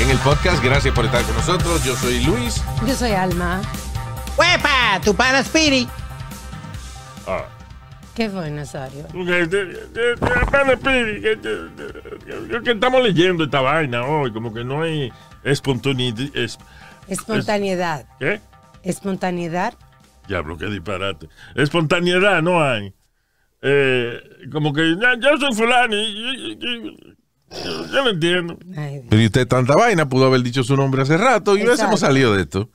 en el podcast. Gracias por estar con nosotros. Yo soy Luis. Yo soy Alma. ¡Huepa! Tu pana Spirit. Ah. ¿Qué fue, Nazario? que estamos leyendo esta vaina hoy, como que no hay espontaneidad. espontaneidad. ¿Qué? Espontaneidad. Diablo, qué disparate. Espontaneidad no hay. Eh, como que yo soy fulano y, yo no entiendo. Pero usted tanta vaina, pudo haber dicho su nombre hace rato y hemos salido de esto.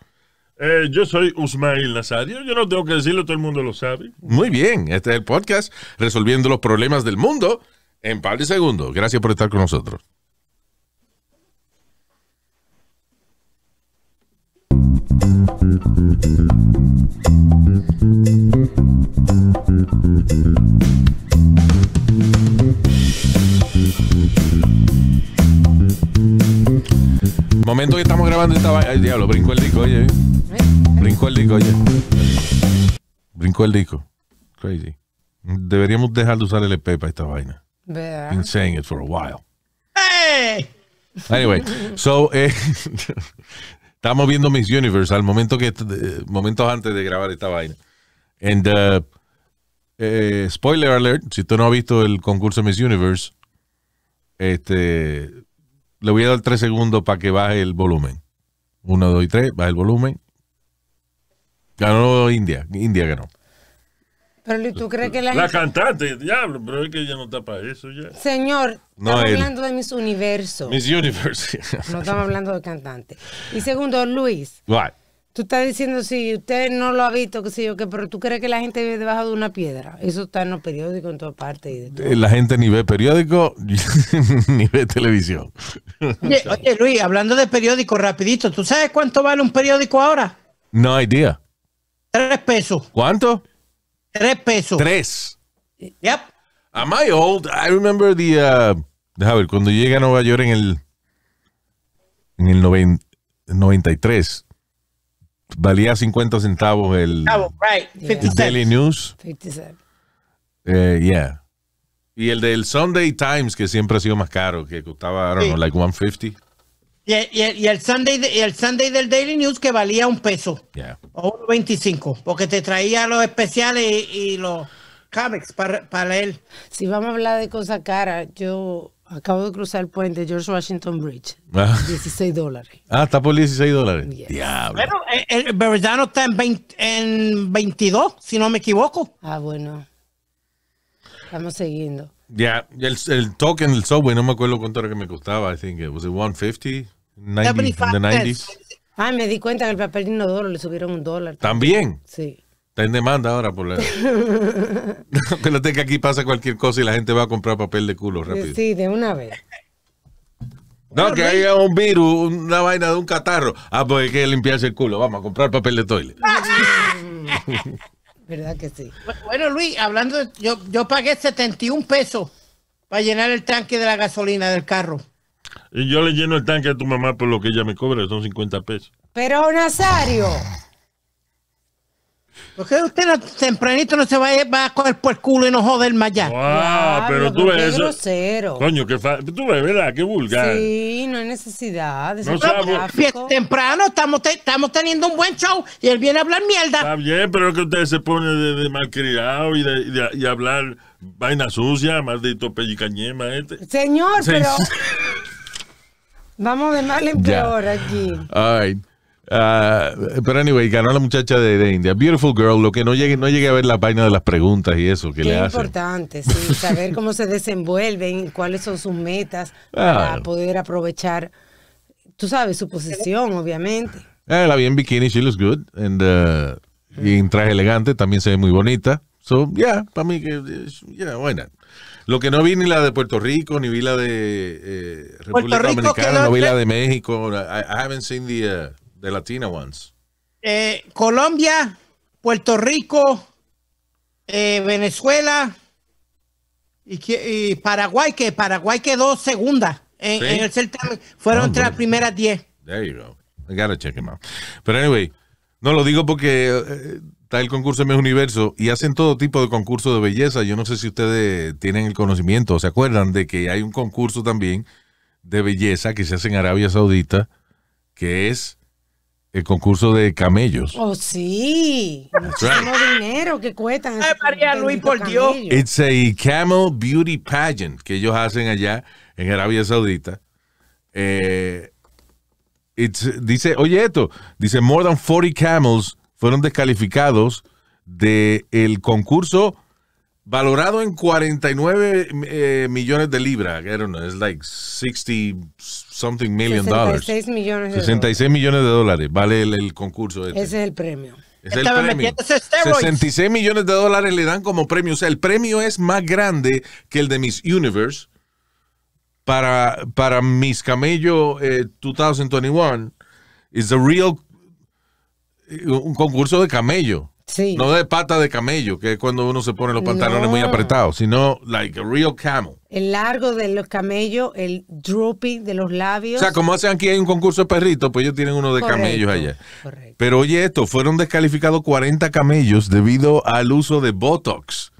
Eh, yo soy Usmail Nazario, yo no tengo que decirlo, todo el mundo lo sabe. Muy bien, este es el podcast Resolviendo los Problemas del Mundo en par de Segundo. Gracias por estar con nosotros. Momento que estamos grabando esta vaina. Ay, diablo, brincó el disco, oye. ¿Eh? Brincó el disco, oye. Brincó el disco. Crazy. Deberíamos dejar de usar el EP para esta vaina. ¿Verdad? Been saying it for a while. ¡Eh! Anyway, so. Eh, viendo Miss Universe al momento que momentos antes de grabar esta vaina. And uh, spoiler alert, si tú no has visto el concurso Miss Universe, este le voy a dar tres segundos para que baje el volumen. Uno, dos y tres, baja el volumen. Ganó India, India ganó. Pero tú crees que la, la cantante, diablo, pero es que ella no está para eso ya. Señor, no estamos hablando de Miss Universo. Miss Universo. no estamos hablando de cantante. Y segundo, Luis. What? Tú estás diciendo, si usted no lo ha visto, que sé yo, que, pero tú crees que la gente vive debajo de una piedra. Eso está en los periódicos, en todas partes. de eh, La gente ni ve periódico, ni ve televisión. Oye, Luis, hablando de periódico, rapidito, ¿tú sabes cuánto vale un periódico ahora? No idea. Tres pesos. ¿Cuánto? Tres pesos. Tres. Yep. Am I old? I remember the... Uh, ver, cuando llegué a Nueva York en el... En el 93 valía 50 centavos el Daily News. 50 eh, yeah. Y el del Sunday Times, que siempre ha sido más caro, que costaba, I don't like 150. Y el, y, el, Sunday, el Sunday del Daily News que valía un peso. Yeah. O 25, porque te traía los especiales y, los comics para, él. Si vamos a hablar de cosas caras, yo Acabo de cruzar el puente George Washington Bridge. 16 ah. dólares. Ah, está por 16 dólares. Diablo. Bueno, eh, el, no está en, 20, en 22, si no me equivoco. Ah, bueno. Estamos siguiendo. Ya, el, el token, el subway, no me acuerdo cuánto era que me costaba. I think it was it 150, 90, in the 90 Ah, me di cuenta que el papel dólar le subieron un dólar. ¿También? Sí. Está en demanda ahora por la. Acuérdate que aquí pasa cualquier cosa y la gente va a comprar papel de culo eh, rápido. Sí, de una vez. No, que haya un virus, una vaina de un catarro. Ah, pues hay que limpiarse el culo. Vamos a comprar papel de toilet. ¿Verdad que sí? Bueno, Luis, hablando, yo, yo pagué 71 pesos para llenar el tanque de la gasolina del carro. Y yo le lleno el tanque a tu mamá por lo que ella me cobra, son 50 pesos. Pero, Nazario. Porque usted tempranito no se va a, va a coger por el culo y no joder más allá. Wow, pero tú ves eso. Grosero. Coño, qué fa... tú ves, ¿verdad? Qué vulgar. Sí, no hay necesidad. temprano estamos, estamos teniendo un buen show y él viene a hablar mierda. Está bien, pero que usted se pone de, mal malcriado y, de, y hablar vaina sucia, maldito pellicañema este. Señor, pero... Vamos de mal en peor aquí. ¡Ay! Uh, pero anyway, ganó la muchacha de, de, India. Beautiful girl. Lo que no llegue no llegué a ver la vaina de las preguntas y eso que le hacen. importante, sí, saber cómo se desenvuelven, cuáles son sus metas para poder aprovechar, tú sabes, su posición, obviamente. Eh, la vi en bikini, she looks good. And, uh, y en traje elegante, también se ve muy bonita. So, yeah, para mí que, yeah, why Lo que no vi ni la de Puerto Rico, ni vi la de eh, República Dominicana, vi la de México. I, I haven't seen the... Uh, The Latina ones. Eh, Colombia, Puerto Rico, eh, Venezuela y, Paraguay, que Paraguay quedó segunda en, el certamen. Fueron tres las primeras diez There you go. I gotta check him out. Pero anyway, no lo digo porque eh, está el concurso de Universo y hacen todo tipo de concursos de belleza. Yo no sé si ustedes tienen el conocimiento o se acuerdan de que hay un concurso también de belleza que se hace en Arabia Saudita, que es el concurso de camellos. Oh, sí. Muchísimo dinero que cuesta? María Luis, It's a camel beauty pageant que ellos hacen allá en Arabia Saudita. Eh, dice, oye esto, dice, more than 40 camels fueron descalificados del concurso valorado en 49 eh, millones de libras. I don't know, it's like 60 something million 66 dollars. Millones de 66 dólares. millones de dólares vale el, concurso. Este. Ese es el premio. 66 millones de dólares le dan como premio. O sea, el premio es más grande que el de Miss Universe para, para Miss Camello 2021. Eh, es real eh, un concurso de camello. No de pata de camello, que es cuando uno se pone los pantalones muy apretados, sino like a real camel. El largo de los camellos, el drooping de los labios. O sea, como hacen aquí hay un concurso de perritos, pues ellos tienen uno de camellos allá. Correcto. Pero oye esto, fueron descalificados 40 camellos debido al uso de Botox.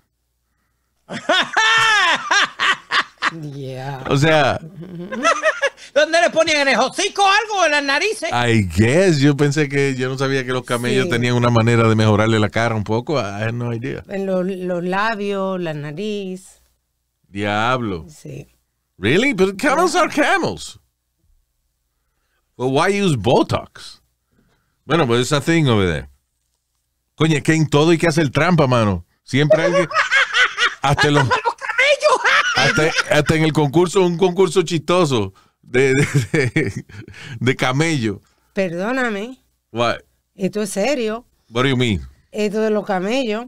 O sea... ¿Dónde le ponían? ¿En el hocico algo? ¿En las narices? I guess. Yo pensé que, yo no sabía que los camellos tenían una manera de mejorarle la cara un poco. I no idea. En los, labios, la nariz. Diablo. Sí. Really? But camels are camels. Well, why use Botox? Bueno, pues esa thing over there. Coño, es en todo y qué hace el trampa, mano. Siempre hay que... Hasta los... camellos! hasta en el concurso, un concurso chistoso de, camello. Perdóname. What? Esto es serio. What do you Esto de los camellos.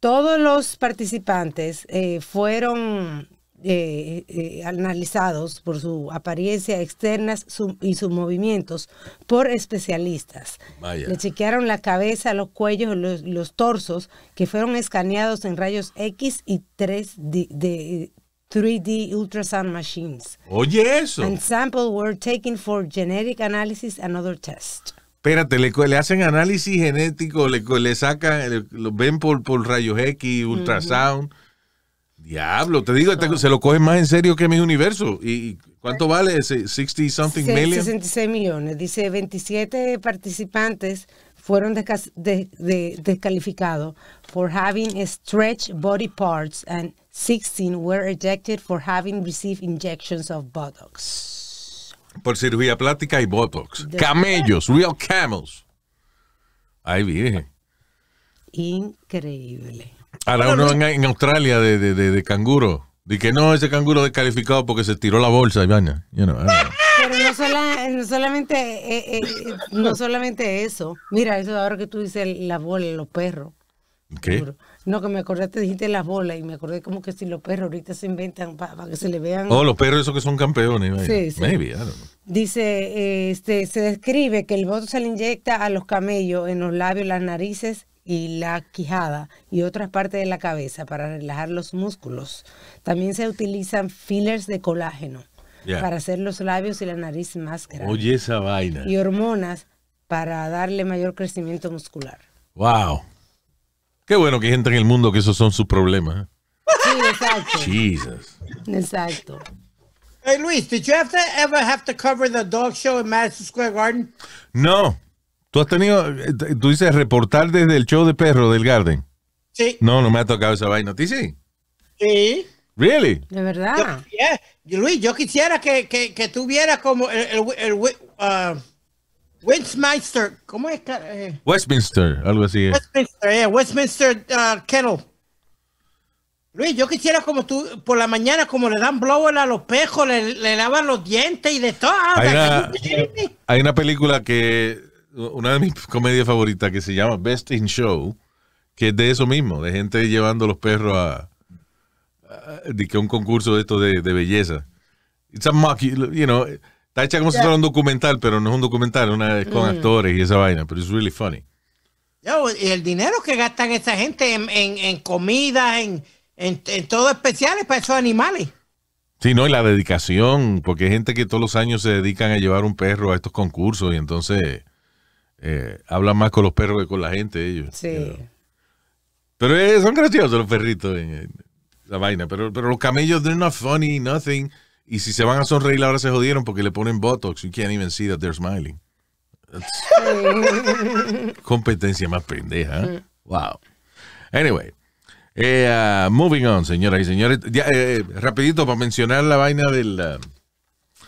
Todos los participantes eh, fueron eh, eh, analizados por su apariencia externa y sus movimientos por especialistas. Le chequearon la cabeza, los cuellos, los, torsos, que fueron escaneados en rayos X y 3D, de, 3D ultrasound machines. Oye eso. And samples were taken for genetic analysis and other tests. Espérate, le, hacen análisis genético, le, le sacan, lo ven por, por rayos X, ultrasound. Diablo, te digo, se lo cogen más en serio que mi universo. ¿Y cuánto vale ese 60 something million? 66 millones. Dice 27 participantes fueron descalificados por having stretched body parts and 16 were ejected for having received injections of botox. Por cirugía plástica y botox. Camellos, real camels. Ahí viene. Increíble. Ahora uno en, Australia de, de, canguro. Dice, que no, ese canguro descalificado porque se tiró la bolsa y baña no solamente, eh, eh, eh, no solamente eso. Mira, eso ahora que tú dices la bola, los perros. ¿Qué? No, que me acordé, te dijiste las bolas y me acordé como que si los perros ahorita se inventan para que se le vean. Oh, los perros, esos que son campeones. Sí, sí. Dice, este, se describe que el voto se le inyecta a los camellos en los labios, las narices y la quijada y otras partes de la cabeza para relajar los músculos. También se utilizan fillers de colágeno para hacer los labios y la nariz más grandes. Oye, esa vaina. Y hormonas para darle mayor crecimiento muscular. ¡Wow! Qué bueno que hay gente en el mundo que esos son sus problemas. ¿eh? Sí, exacto. Jesus. Exacto. Luis, did you ever have to cover the dog show in Madison Square Garden? No. ¿Tú has tenido, tú dices, reportar desde el show de perro del Garden? Sí. No, no me ha tocado esa vaina. ¿Tú sí? Sí. Really? De verdad. Luis, yo quisiera que, que, tú como el, uh, Westminster, ¿cómo es? Eh, Westminster, algo así. Westminster, eh, Westminster uh, Kettle. Luis, yo quisiera como tú, por la mañana, como le dan blower a los pejos, le, lavan los dientes y de todo. Ah, hay una, hay una, película que, una de mis comedias favoritas, que se llama Best in Show, que es de eso mismo, de gente llevando los perros a, Ah, de que un concurso de esto de, belleza. It's a you know. Está hecha como si fuera un documental, pero no es un documental, es con mm. actores y esa vaina, pero es really funny. y el dinero que gastan esa gente en, en, comida, en, en, en, todo especiales para esos animales. Sí, no, y la dedicación, porque hay gente que todos los años se dedican a llevar un perro a estos concursos y entonces eh, hablan más con los perros que con la gente ellos. Sí. Pero eh, son graciosos los perritos. Eh, la vaina. Pero, pero los camellos, they're not funny, nothing. Y si se van a sonreír, ahora se jodieron porque le ponen Botox. You can't even see that they're smiling. competencia más pendeja. ¿eh? Wow. Anyway. Eh, uh, moving on, señoras y señores. Eh, rapidito para mencionar la vaina del, uh,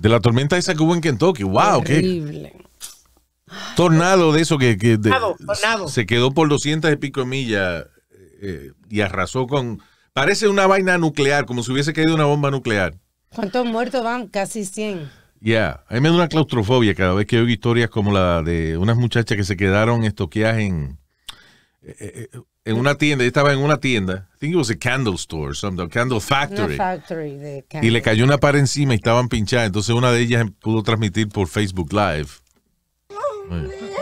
de la tormenta esa que hubo en Kentucky. ¡Wow! Terrible. Qué tornado de eso que, se quedó por 200 y pico millas y arrasó con Parece una vaina nuclear, como si hubiese caído una bomba nuclear. ¿Cuántos muertos van? Casi 100. Ya, a mí me da una claustrofobia cada vez que oigo historias como la de unas muchachas que se quedaron estoqueadas en, eh, eh, eh, en una tienda. Yo estaba en una tienda, think it was a candle store candle factory. Una factory de Y le cayó una pared encima y estaban pinchadas. Entonces una de ellas pudo transmitir por Facebook Live. Oh,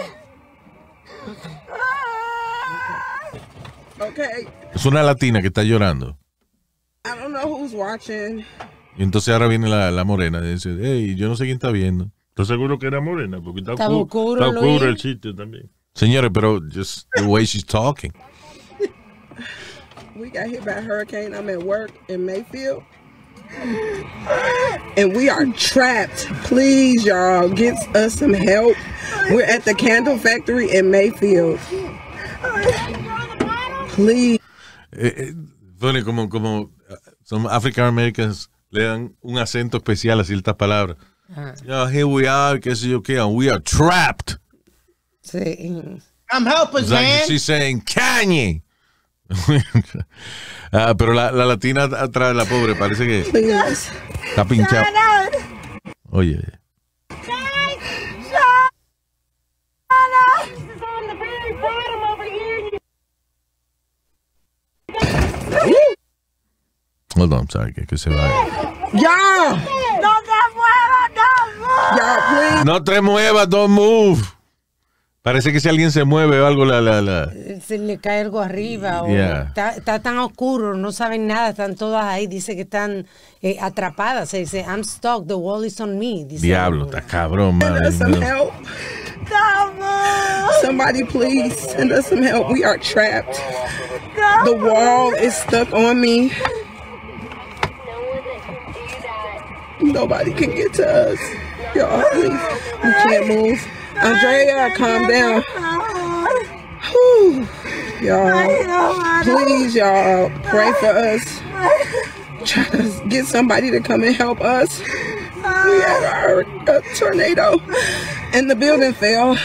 Okay. Es una latina que está llorando. I don't know who's watching. Y entonces ahora viene la, la morena y dice, hey, yo no sé quién está viendo. ¿Estás seguro que era morena? Porque está, está está oscuro el sitio también. Señores, pero just the way she's talking. We got hit by a hurricane. I'm at work in Mayfield. And we are trapped. Please, y'all, get us some help. We're at the candle factory in Mayfield please. Eh, eh, como, como son African Americans le dan un acento especial a ciertas palabras. Ah. Yeah, here we are, qué sé yo qué, and we are trapped. Sí. I'm helpless, like man. She's saying Kanye. Ah, pero la, la latina atrás de la pobre parece que está pinchada. Oye. Hold on, que, se va. ¡Ya! ¡No te muevas, no muevas! ¡Ya, ¡No te muevas, don't move! Parece que si alguien se mueve o algo, la, la, la... Se le cae algo arriba. O yeah. está, está, tan oscuro, no saben nada, están todas ahí. Dice que están eh, atrapadas. Se dice, I'm stuck, the wall is on me. Dice Diablo, está cabrón, madre. Send us some help. Somebody please send us some help. We are trapped. The wall is stuck on me. Nobody can get to us. Y'all, please. You can't move. Andrea, calm down. Y'all, please, y'all, pray for us. Try to get somebody to come and help us. We had our, a tornado and the building fell.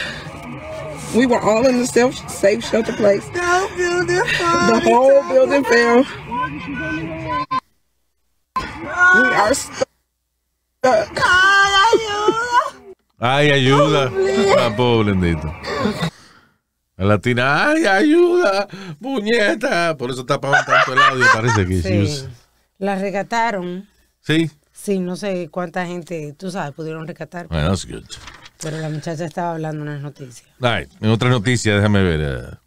We were all in the self safe shelter place. The whole building fell. We are ¡Ay, ayuda! ¡Ay, ayuda! La ah, pobre La latina, ¡ay, ayuda! ¡Puñeta! Por eso tapaban tanto el audio, parece que sí. La rescataron, Sí. Sí, no sé cuánta gente, tú sabes, pudieron rescatar. Bueno, that's good. Pero la muchacha estaba hablando en las noticias. Right. En otras noticias, déjame ver. Eh.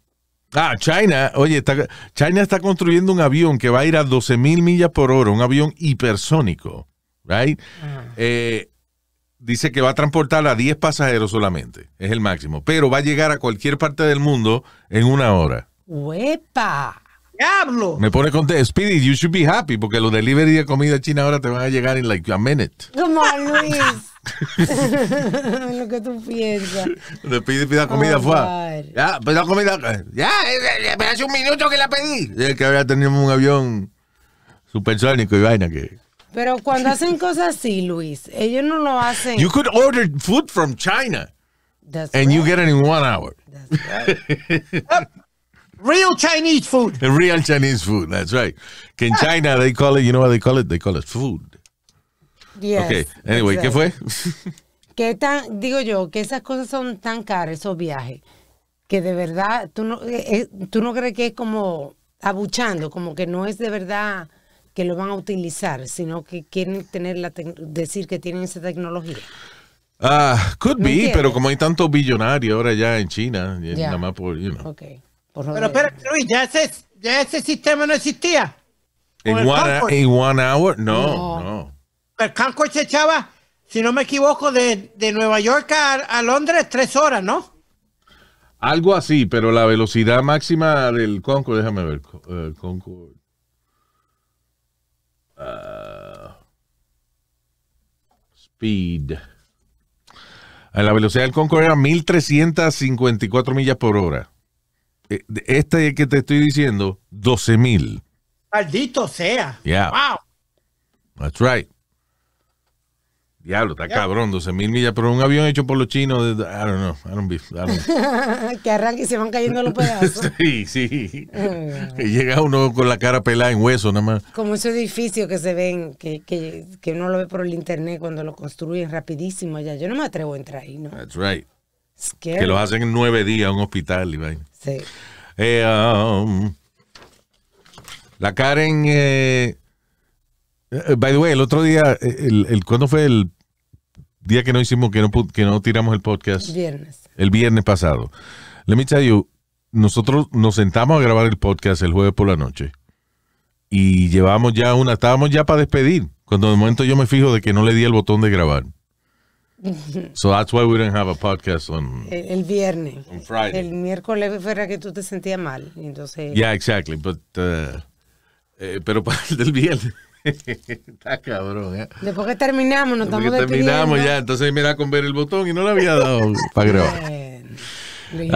Ah, China, oye, China está construyendo un avión que va a ir a 12 mil millas por hora, un avión hipersónico right? Eh, dice que va a transportar a 10 pasajeros solamente, es el máximo, pero va a llegar a cualquier parte del mundo en una hora. ¡Huepa! ¡Diablo! Me pone contento. Speedy, you should be happy porque los delivery de comida china ahora te van a llegar en like a minute. on Luis. Lo que tú piensas. Le pide, pedir comida, oh, Ya, la comida. Ya, eh, eh, hace un minuto que la pedí. Es que había tenido un avión supersónico y vaina que. Pero cuando hacen cosas así, Luis, ellos no lo hacen. You could order food from China. That's and you get it in one hour. Real Chinese food. real Chinese food. That's right. In China, they call it, you know what they call it? They call it food. Yes, okay. Anyway, ¿qué fue? que tan, digo yo, que esas cosas son tan caras, esos viajes, que de verdad, tú no, eh, eh, tú no crees que es como abuchando, como que no es de verdad lo van a utilizar, sino que quieren tener la decir que tienen esa tecnología. Ah, could be, pero como hay tantos billonarios ahora ya en China, nada más por, you know. pero espera, Luis, ya ese, ya ese sistema no existía. En one, hour, no, no. El Concord se echaba, si no me equivoco, de, Nueva York a, Londres tres horas, ¿no? Algo así, pero la velocidad máxima del Concord, déjame ver, el eh, Concord. Uh, speed speed. La velocidad del Concorde era 1354 millas por hora. Eh, este que te estoy diciendo, 12000. Maldito sea. Yeah. Wow. That's right. Diablo, está cabrón, 12 mil millas, pero un avión hecho por los chinos, I don't know, I don't, be, que arranque y se van cayendo los pedazos. sí, sí. Ah. llega uno con la cara pelada en hueso nada más. Como esos edificios que se ven, que, que, uno lo ve por el internet cuando lo construyen rapidísimo allá. Yo no me atrevo a entrar ahí, ¿no? That's right. Que lo hacen en nueve días a un hospital y Sí. Eh, um, la Karen... en... Eh, eh, by the way, el otro día, eh, el, el, ¿cuándo fue el día que no hicimos, que no, que no tiramos el podcast? Viernes. El viernes pasado. Let me tell you, nosotros nos sentamos a grabar el podcast el jueves por la noche y llevábamos ya una, estábamos ya para despedir, cuando de momento yo me fijo de que no le di el botón de grabar. So that's why we didn't have a podcast on el, viernes. Friday. El miércoles fuera que tú te sentías mal, entonces. Yeah, exactly, but uh, eh, pero para el del viernes. Está cabrón, ¿eh? Después que terminamos, nos estamos terminamos ya, entonces mira con ver el botón y no le había dado para de,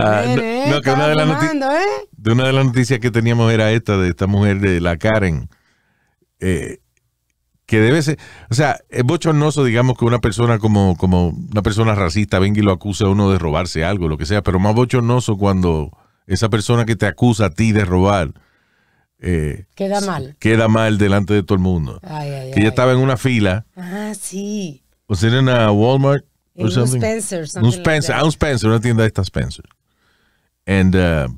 una de las noticias que teníamos era esta de esta mujer de la Karen. Eh, que debe ser, o sea, es bochornoso, digamos, que una persona como, como una persona racista venga y lo acusa a uno de robarse algo, lo que sea, pero más bochornoso cuando esa persona que te acusa a ti de robar eh, queda mal. Queda mal delante de todo el mundo. que ella estaba en una fila. Ah, sí. ¿O sea, en una Walmart? un Spencer. ah, un Spencer, una tienda de esta Spencer. Uh,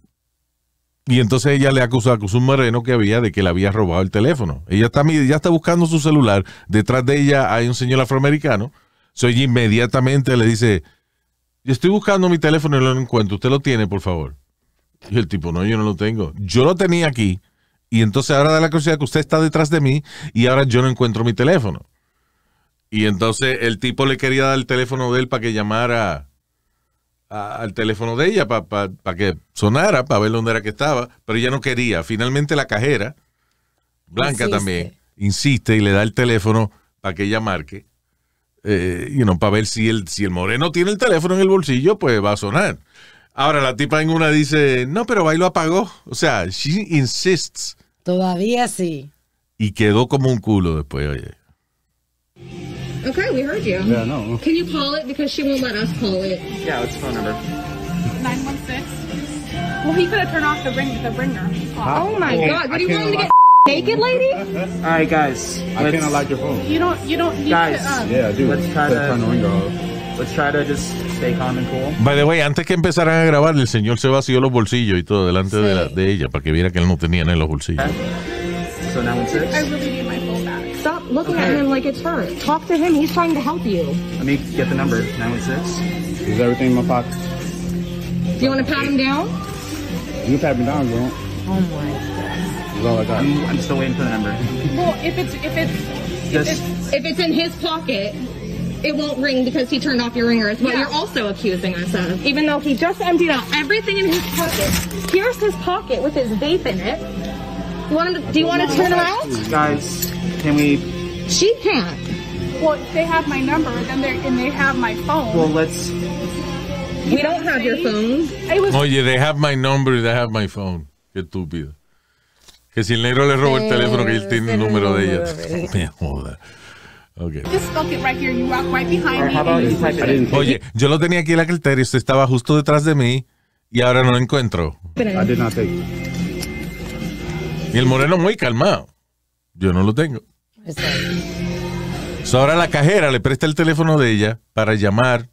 y entonces ella le acusó, a un moreno que había de que le había robado el teléfono. Ella está, ya está buscando su celular. Detrás de ella hay un señor afroamericano. soy inmediatamente le dice, yo estoy buscando mi teléfono y no lo encuentro. ¿Usted lo tiene, por favor? Y el tipo, no, yo no lo tengo. Yo lo tenía aquí. Y entonces ahora da la curiosidad que usted está detrás de mí y ahora yo no encuentro mi teléfono. Y entonces el tipo le quería dar el teléfono de él para que llamara al teléfono de ella, para que sonara, para ver dónde era que estaba, pero ella no quería. Finalmente la cajera, Blanca también, insiste y le da el teléfono para que ella marque. Eh, you para ver si el, si el moreno tiene el teléfono en el bolsillo, pues va a sonar. Ahora la tipa en una dice, no, pero ahí lo apagó. O sea, she insists Todavía sí. Y quedó como un culo después, oye. Okay, we heard you. Yeah, no. Can you call it because she won't let us call it? Yeah, it's phone number. 916. Well, he could have turned off the ring, the ringer. Oh, oh my God! What are you want to get naked, lady? All right, guys. I can't unlock your phone. You don't. You don't need guys, to. Uh, um, yeah, dude. Let's try to turn the ringer off let's try to just stay calm and cool. By the way, antes que empezaran a grabar, el señor se vació los bolsillos y todo delante sí. de, la, de, ella para que viera que él no tenía en los bolsillos. Okay. So now it's six. I really need my phone back. Stop looking okay. at him like it's hurt. Talk to him. He's trying to help you. Let me get the number. Nine one six. six. Is everything in my pocket? Do you want to pat him down? You pat me down, girl. Oh my god. all I got. I'm, I'm still waiting for the number. well, if it's if it's, if it's if it's in his pocket, it won't ring because he turned off your ringer. It's yeah. you're also accusing us of. Even though he just emptied out everything in his pocket. Here's his pocket with his vape in it. You want to, do you want to turn around? Guys, can we? She can't. Well, they have my number, then they and they have my phone. Well, let's. We don't have your phone. Was... yeah, they have my number, they have my phone. Qué estúpido. Que si el negro le robó el teléfono, que él tiene el número de ella. Me joda. Oye, yo lo tenía aquí en la y usted estaba justo detrás de mí y ahora no lo encuentro. Y el moreno muy calmado. Yo no lo tengo. ahora la cajera le presta el teléfono de ella para llamar,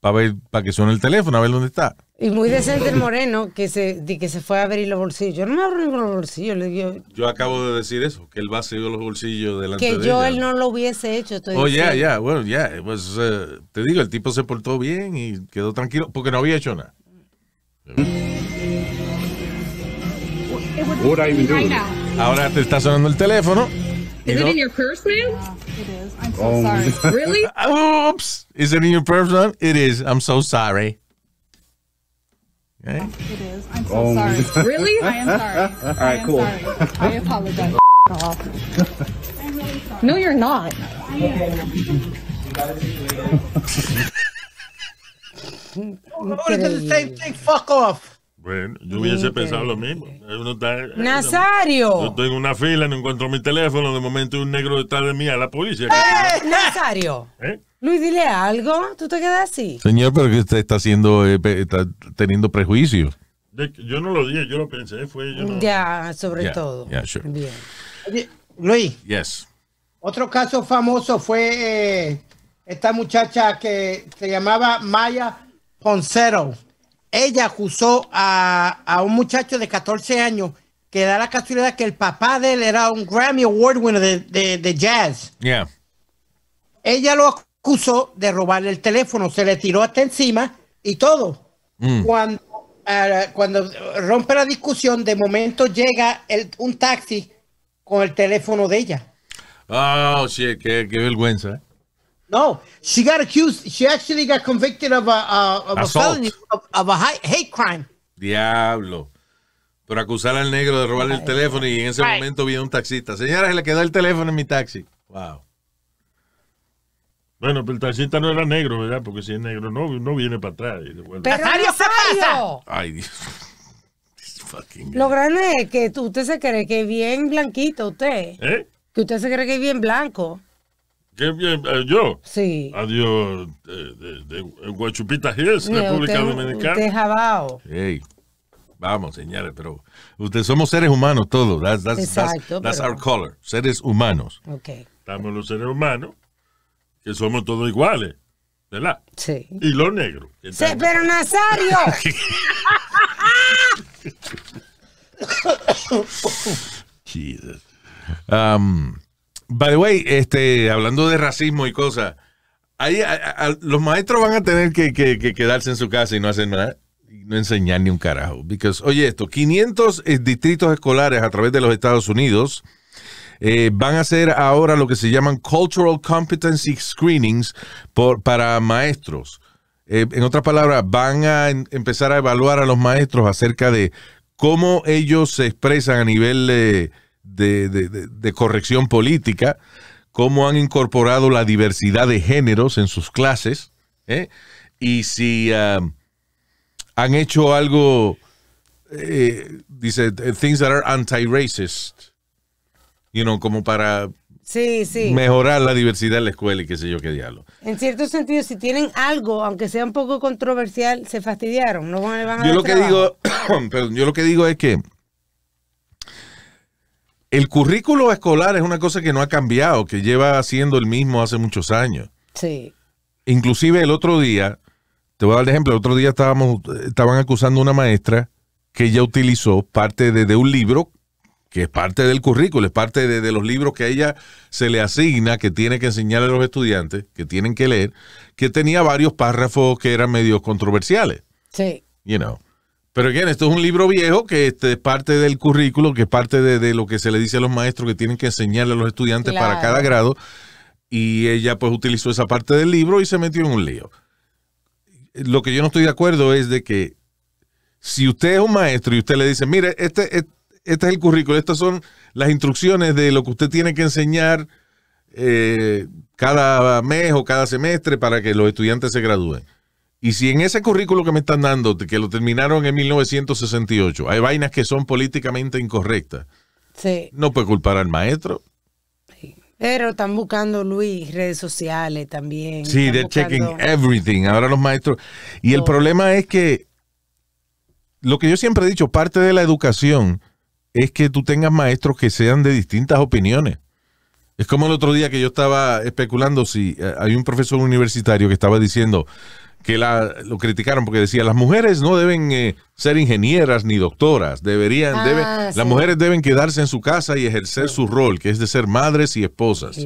para ver, para que suene el teléfono, a ver dónde está. Y muy decente el moreno que se, que se fue a abrir los bolsillos. Yo no me abro los bolsillos. Le digo, yo acabo de decir eso, que él va a abrir los bolsillos delante de que yo él no lo hubiese hecho. Estoy oh, ya, ya, bueno, ya. Pues eh, te digo, el tipo se portó bien y quedó tranquilo porque no había hecho nada. What Ahora te está sonando el teléfono. es en tu your purse, man? Oh. It is. I'm so sorry. Really? Oops. Is it your purse, It is. I'm so sorry. Okay. It is. I'm so oh. sorry. really? I am sorry. All right, I cool. Sorry. I apologize. Off. No, you're not. I'm voted for the same thing. Fuck off. Bueno, yo hubiese pensado lo mismo. Eh, ¡Nazario! Yo estoy en una fila, no encuentro mi teléfono, de momento un negro detrás de mí a la policía. ¡Eh! ¡Nazario! ¿Eh? Luis, dile algo, tú te quedas así. Señor, pero que usted está haciendo, eh, está teniendo prejuicios. yo no lo dije, yo lo pensé, fue Ya, sobre todo. Bien. Luis. Yes. Otro caso famoso fue esta muchacha que se llamaba Maya Poncero ella acusó a, un muchacho de 14 años que da la casualidad que el papá de él era un Grammy Award winner de, jazz. Yeah. Ella lo acusó de robarle el teléfono, se le tiró hasta encima y todo. Mm. Cuando, eh, cuando rompe la discusión, de momento llega un taxi con el teléfono de ella. Ah oh, sí, qué, qué vergüenza. No, she got accused. She actually got convicted of a, of a felony, of, a hate crime. Diablo. Por acusar al negro de robarle el teléfono y en ese momento vino un taxista. Señora, se le quedó el teléfono en mi taxi. Wow. Bueno, pero el taxista no era negro, ¿verdad? Porque si es negro no, no viene para atrás. Bueno. Pero pasa? Ay, Dios. Lo grande es que usted se cree que es bien blanquito usted. ¿Eh? Que usted se cree que es bien blanco bien, eh, yo. Sí. Adiós, de, Guachupita Hills, República Dominicana. Vamos, señores, pero ustedes somos seres humanos todos. Exacto. That's, our color. Seres humanos. Ok. Estamos los seres humanos, que somos todos iguales. ¿Verdad? Sí. Y los negros. ¡Se pero Nazario. Jesus. Um, By the way, este, hablando de racismo y cosas, los maestros van a tener que, quedarse en su casa y no hacer nada, no enseñar ni un carajo. Because, oye, esto, 500 eh, distritos escolares a través de los Estados Unidos eh, van a hacer ahora lo que se llaman Cultural Competency Screenings por, para maestros. Eh, en otras palabras, van a em, empezar a evaluar a los maestros acerca de cómo ellos se expresan a nivel... de de, corrección política, cómo han incorporado la diversidad de géneros en sus clases, ¿eh? y si um, han hecho algo, eh, dice, eh, things that are anti-racist, you know, como para mejorar la diversidad en la escuela y qué sé yo qué diablo. En cierto sentido, si tienen algo, aunque sea un poco controversial, se fastidiaron, yo lo que digo, pero yo lo que digo es que el currículo escolar es una cosa que no ha cambiado, que lleva siendo el mismo hace muchos años. Sí. Inclusive el otro día, te voy a dar el ejemplo, el otro día estábamos, estaban acusando a una maestra que ella utilizó parte de, un libro que es parte del currículo, es parte de, los libros que a ella se le asigna, que tiene que enseñar a los estudiantes, que tienen que leer, que tenía varios párrafos que eran medios controversiales. Sí. You know. Pero bien, esto es un libro viejo que este, es parte del currículo, que es parte de, lo que se le dice a los maestros que tienen que enseñarle a los estudiantes para cada grado. Y ella pues utilizó esa parte del libro y se metió en un lío. Lo que yo no estoy de acuerdo es de que si usted es un maestro y usted le dice, mire, este, e, este es el currículo, estas son las instrucciones de lo que usted tiene que enseñar eh, cada mes o cada semestre para que los estudiantes se gradúen y si en ese currículo que me están dando, que lo terminaron en 1968, hay vainas que son políticamente incorrectas, no puede culpar al maestro. Pero están buscando, Luis, redes sociales también. Sí, de they're checking everything. Ahora los maestros. Y el problema es que, lo que yo siempre he dicho, parte de la educación es que tú tengas maestros que sean de distintas opiniones. Es como el otro día que yo estaba especulando si eh, hay un profesor universitario que estaba diciendo, que la, lo criticaron porque decía, las mujeres no deben eh, ser ingenieras ni doctoras, deberían, ah, las mujeres deben quedarse en su casa y ejercer su rol, que es de ser madres y esposas.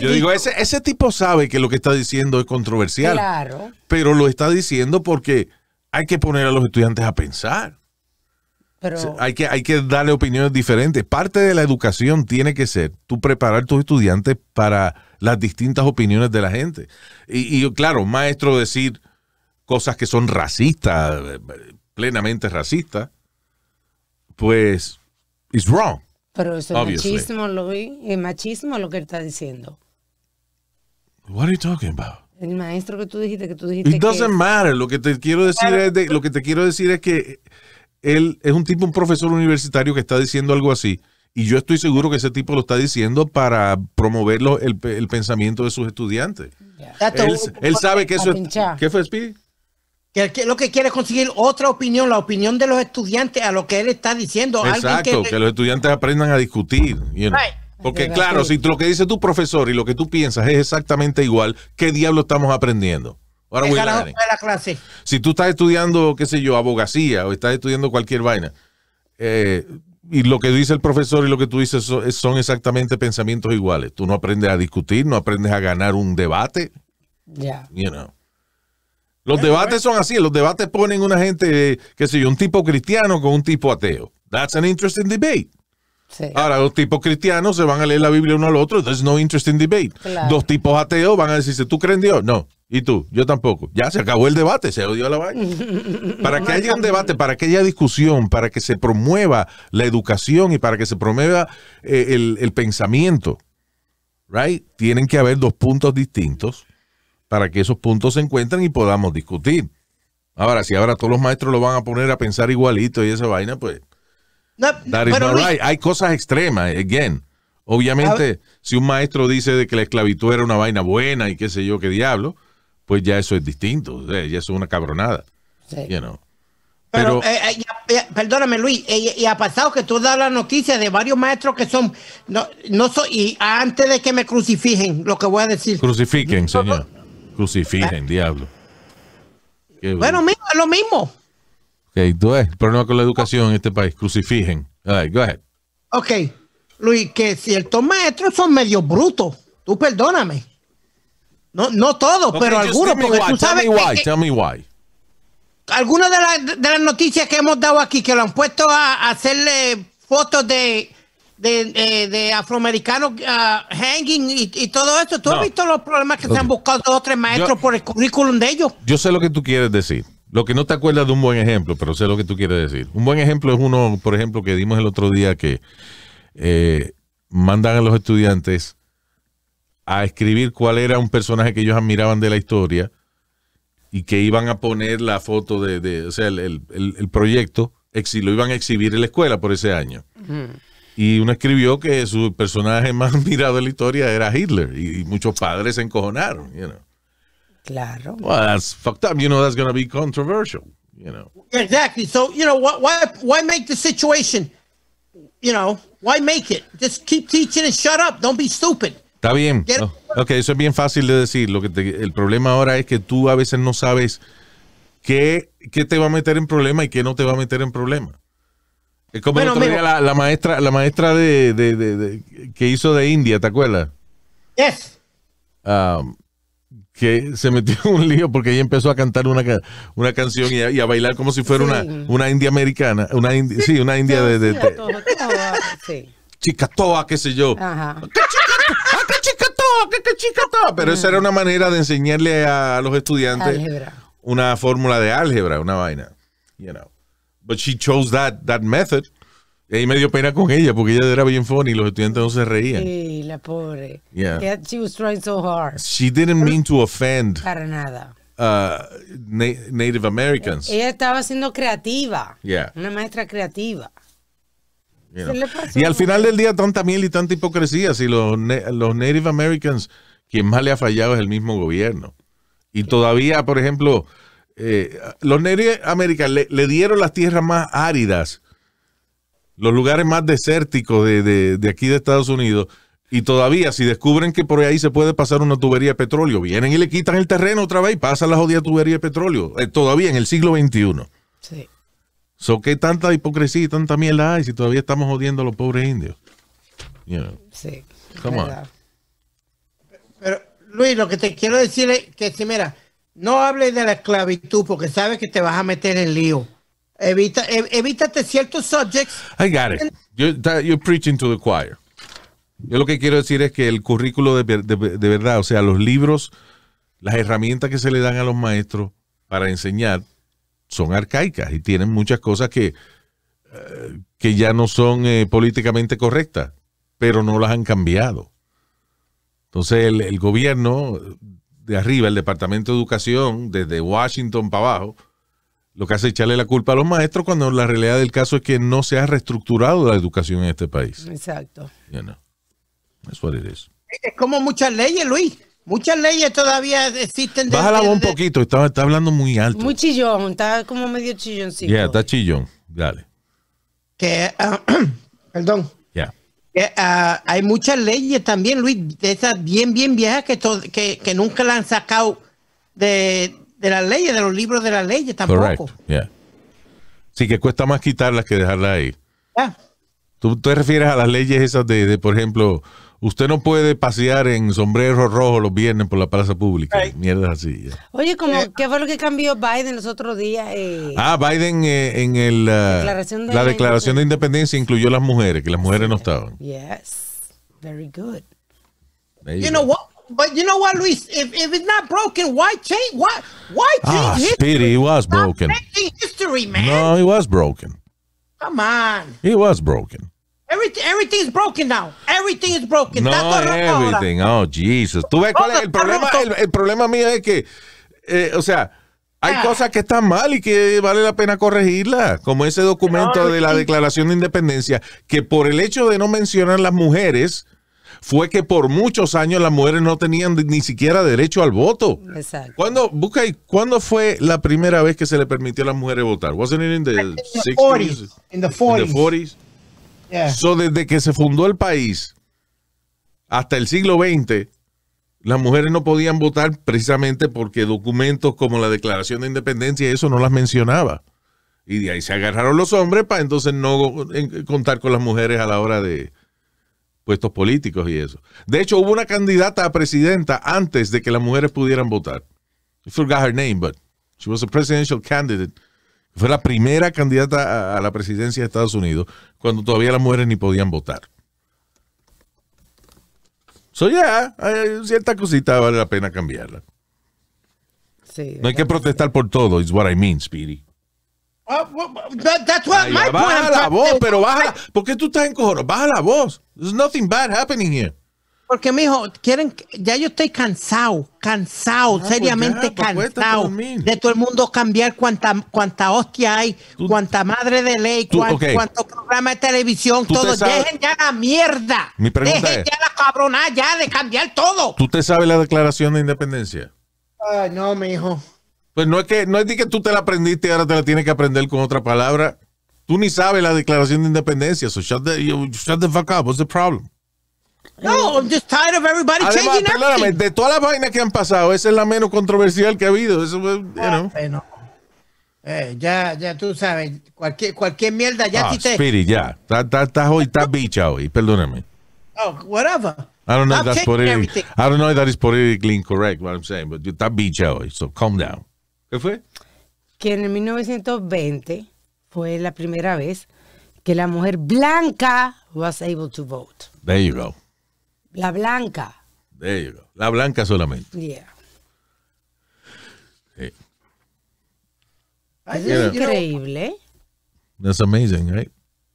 Yo digo, ese, ese tipo sabe que lo que está diciendo es controversial, claro. pero lo está diciendo porque hay que poner a los estudiantes a pensar. Pero... hay, que, hay que darle opiniones diferentes. Parte de la educación tiene que ser tú preparar a tus estudiantes para las distintas opiniones de la gente. Y, y claro, maestro decir cosas que son racistas, plenamente racistas, pues es wrong. Pero eso es machismo, lo, es machismo lo que él está diciendo. What are you talking about? El maestro que tú dijiste, que tú dijiste. que... matter. Lo que te quiero decir es de, lo que te quiero decir es que él es un tipo, un profesor universitario que está diciendo algo así y yo estoy seguro que ese tipo lo está diciendo para promover el, pensamiento de sus estudiantes. Él, sabe que eso es... ¿Qué fue, Speedy? Que, lo que quiere es conseguir otra opinión, la opinión de los estudiantes a lo que él está diciendo. Exacto, que, los estudiantes aprendan a discutir. Porque claro, si lo que dice tu profesor y lo que tú piensas es exactamente igual, ¿qué diablo estamos aprendiendo? Ahora voy a la clase. Si tú estás estudiando, qué sé yo, abogacía o estás estudiando cualquier vaina, eh, y lo que dice el profesor y lo que tú dices son exactamente pensamientos iguales. Tú no aprendes a discutir, no aprendes a ganar un debate. Ya. Los debates son así. Los debates ponen una gente, qué sé yo, un tipo cristiano con un tipo ateo. That's an interesting debate. Ahora, los tipos cristianos se van a leer la Biblia uno al otro. There's no interesting debate. Dos tipos ateos van a decirse, ¿tú crees en Dios? No. ¿Y tú? Yo tampoco. Ya se acabó el debate, se odió la vaina. Para que haya un debate, para que haya discusión, para que se promueva la educación y para que se promueva eh, el, pensamiento, right? Tienen que haber dos puntos distintos para que esos puntos se encuentren y podamos discutir. Ahora, si ahora todos los maestros lo van a poner a pensar igualito y esa vaina, pues. No, that right. Hay cosas extremas, again. Obviamente, si un maestro dice que la esclavitud era una vaina buena y qué sé yo, qué diablo pues ya eso es distinto, ya eso es una cabronada. Sí. Pero, eh, eh, perdóname Luis, eh, y ha pasado que tú das la noticia de varios maestros que son, no, soy, y antes de que me crucifijen, lo que voy a decir. Crucifiquen, señor. Crucifiquen, diablo. bueno, es lo mismo. Ok, tú es el problema con la educación en este país, crucifijen. go ahead. Ok, Luis, que estos maestros son medio brutos, tú perdóname. No, no todo, pero algunos, porque tú Tell me why, tell me why. Algunas de, de, las noticias que hemos dado aquí, que lo han puesto a, hacerle fotos de, de, afroamericanos ah, hanging y, todo esto. ¿Tú has visto los problemas que se han buscado dos o tres maestros por el currículum de ellos? Yo sé lo que tú quieres decir. Lo que no te acuerdas de un buen ejemplo, pero sé lo que tú quieres decir. Un buen ejemplo es uno, por ejemplo, que dimos el otro día que eh, mandan a los estudiantes a escribir cuál era un personaje que ellos admiraban de la historia y que iban a poner la foto de, o sea, el, el, el proyecto, lo iban a exhibir en la escuela por ese año. Y uno escribió que su personaje más admirado de la historia era Hitler y, muchos padres se encojonaron, you know. Claro. Well, that's fucked up. You know, that's going to be controversial. You know. Exactly. So, you know, why, why make the situation, you know, why make it? Just keep teaching and shut up. Don't be stupid. Está bien. Ok, eso es bien fácil de decir. Lo que el problema ahora es que tú a veces no sabes qué, te va a meter en problema y qué no te va a meter en problema. Es como el la, maestra, la maestra que hizo de India, ¿te acuerdas? Yes. Ah, que se metió en un lío porque ella empezó a cantar una, canción y a, bailar como si fuera una, una india americana. Una sí, una india de... Chica toa, qué sé yo. Ajá. ¡Ah, qué ¡Qué, Pero esa era una manera de enseñarle a los estudiantes álgebra. una fórmula de álgebra, una vaina. You know. But she chose that, that method. Y ahí me dio pena con ella porque ella era bien funny y los estudiantes no se reían. Sí, la pobre. Yeah. yeah she was trying so hard. She didn't mean to offend. Para nada. Uh, Native Americans. Ella estaba siendo creativa. Yeah. Una maestra creativa. Y al final del día, tanta miel y tanta hipocresía. Si los, los Native Americans, quien más le ha fallado es el mismo gobierno. Y todavía, por ejemplo, eh, los Native Americans le, dieron las tierras más áridas, los lugares más desérticos de, aquí de Estados Unidos. Y todavía, si descubren que por ahí se puede pasar una tubería de petróleo, vienen y le quitan el terreno otra vez y pasan la jodida tubería de petróleo. Eh, todavía en el siglo XXI. Sí. So, ¿Qué tanta hipocresía y tanta miel hay si todavía estamos jodiendo a los pobres indios? Sí. Come on. Pero, Luis, lo que te quiero decir es que mira, no hables de la esclavitud porque sabes que te vas a meter en lío. Evita, evítate ciertos subjects. I got it. You're, preaching to the choir. Yo lo que quiero decir es que el currículo de, de, de verdad, o sea, los libros, las herramientas que se le dan a los maestros para enseñar, son arcaicas y tienen muchas cosas que, eh, que ya no son eh, políticamente correctas, pero no las han cambiado. Entonces el, gobierno de arriba, el Departamento de Educación, desde Washington para abajo, lo que hace es echarle la culpa a los maestros cuando la realidad del caso es que no se ha reestructurado la educación en este país. Exacto. Es como muchas leyes, Luis. Muchas leyes todavía existen. De, Bájala un poquito, está, está, hablando muy alto. Muy chillón, está como medio chilloncito. Ya, está chillón, dale. Que, ah, perdón. Ya. Ah, hay muchas leyes también, Luis, de esas bien, bien viejas que, que, nunca la han sacado de, las leyes, de los libros de las leyes tampoco. Sí, que cuesta más quitarlas que dejarlas ahí. ¿Tú te refieres a las leyes esas de, por ejemplo, usted no puede pasear en sombrero rojo los viernes por la plaza pública. así. Oye, como, eh, ¿qué fue lo que cambió Biden los otros días? Eh, ah, Biden eh, en el, ah, la Declaración de Independencia incluyó las mujeres, que las mujeres no estaban. Yes, very good. You, know what? But you know what, Luis? If, if it's not broken, why change? Why why ah, change history? Speedy, was broken. No, it was broken. Come on. It was broken. Everything, everything is broken now. Everything is broken. No, everything. Oh, Jesus. ¿Tú ves cuál es el problema? El, problema mío es que, eh, o sea, hay ah. cosas que están mal y que vale la pena corregirlas, como ese documento de la Declaración de Independencia, que por el hecho de no mencionar las mujeres, fue que por muchos años las mujeres no tenían ni siquiera derecho al voto. Exacto. ¿Cuándo, busca y ¿cuándo fue la primera vez que se le permitió a las mujeres votar? ¿Wasn't it in the, 60 40s. In the 40s. So, desde que se fundó el país hasta el siglo XX, las mujeres no podían votar precisamente porque documentos como la Declaración de Independencia eso no las mencionaba. Y de ahí se agarraron los hombres para entonces no contar con las mujeres a la hora de puestos políticos y eso. De hecho, hubo una candidata a presidenta antes de que las mujeres pudieran votar. I forgot her name, but she was a presidential candidate fue la primera candidata a la presidencia de Estados Unidos cuando todavía las mujeres ni podían votar. So ya, yeah, hay cierta cosita vale la pena cambiarla. no hay que protestar por todo, is what I mean, Speedy. Ah, baja la voz, pero baja. ¿Por qué tú estás en cojones? Baja la voz. There's nothing bad happening here. Porque, mijo, quieren, ya yo estoy cansado, cansado, ah, pues seriamente pues, cansado de todo el mundo cambiar cuánta, cuánta hostia hay, cuánta madre de ley, cuánto, programa de televisión, todo. Dejen ya la mierda. Dejen ya la cabronada ya de cambiar todo. ¿Tú te sabes la declaración de independencia? Ay, no, mijo. Pues no es que, no es de que tú te la aprendiste y ahora te la tienes que aprender con otra palabra. Tú ni sabes la declaración de independencia, so shut the, shut the fuck up, what's the problem? No, eh, I'm just tired of everybody Además, changing perdóname, Claramente, de todas las vainas que han pasado, esa es la menos controversial que ha habido. Eso, eh, you ah, know. eh, ya, ya tú sabes, cualquier, cualquier mierda ya ah, te... Spirit, ya. Estás hoy, estás bicha hoy, perdóname. Oh, whatever. I don't know if that's politically, I don't know if that is politically incorrect what I'm saying, but you estás bicha hoy, so calm down. ¿Qué fue? Que en 1920 fue la primera vez que la mujer blanca was able to vote. There you go. La blanca. La blanca solamente. es increíble. amazing, right?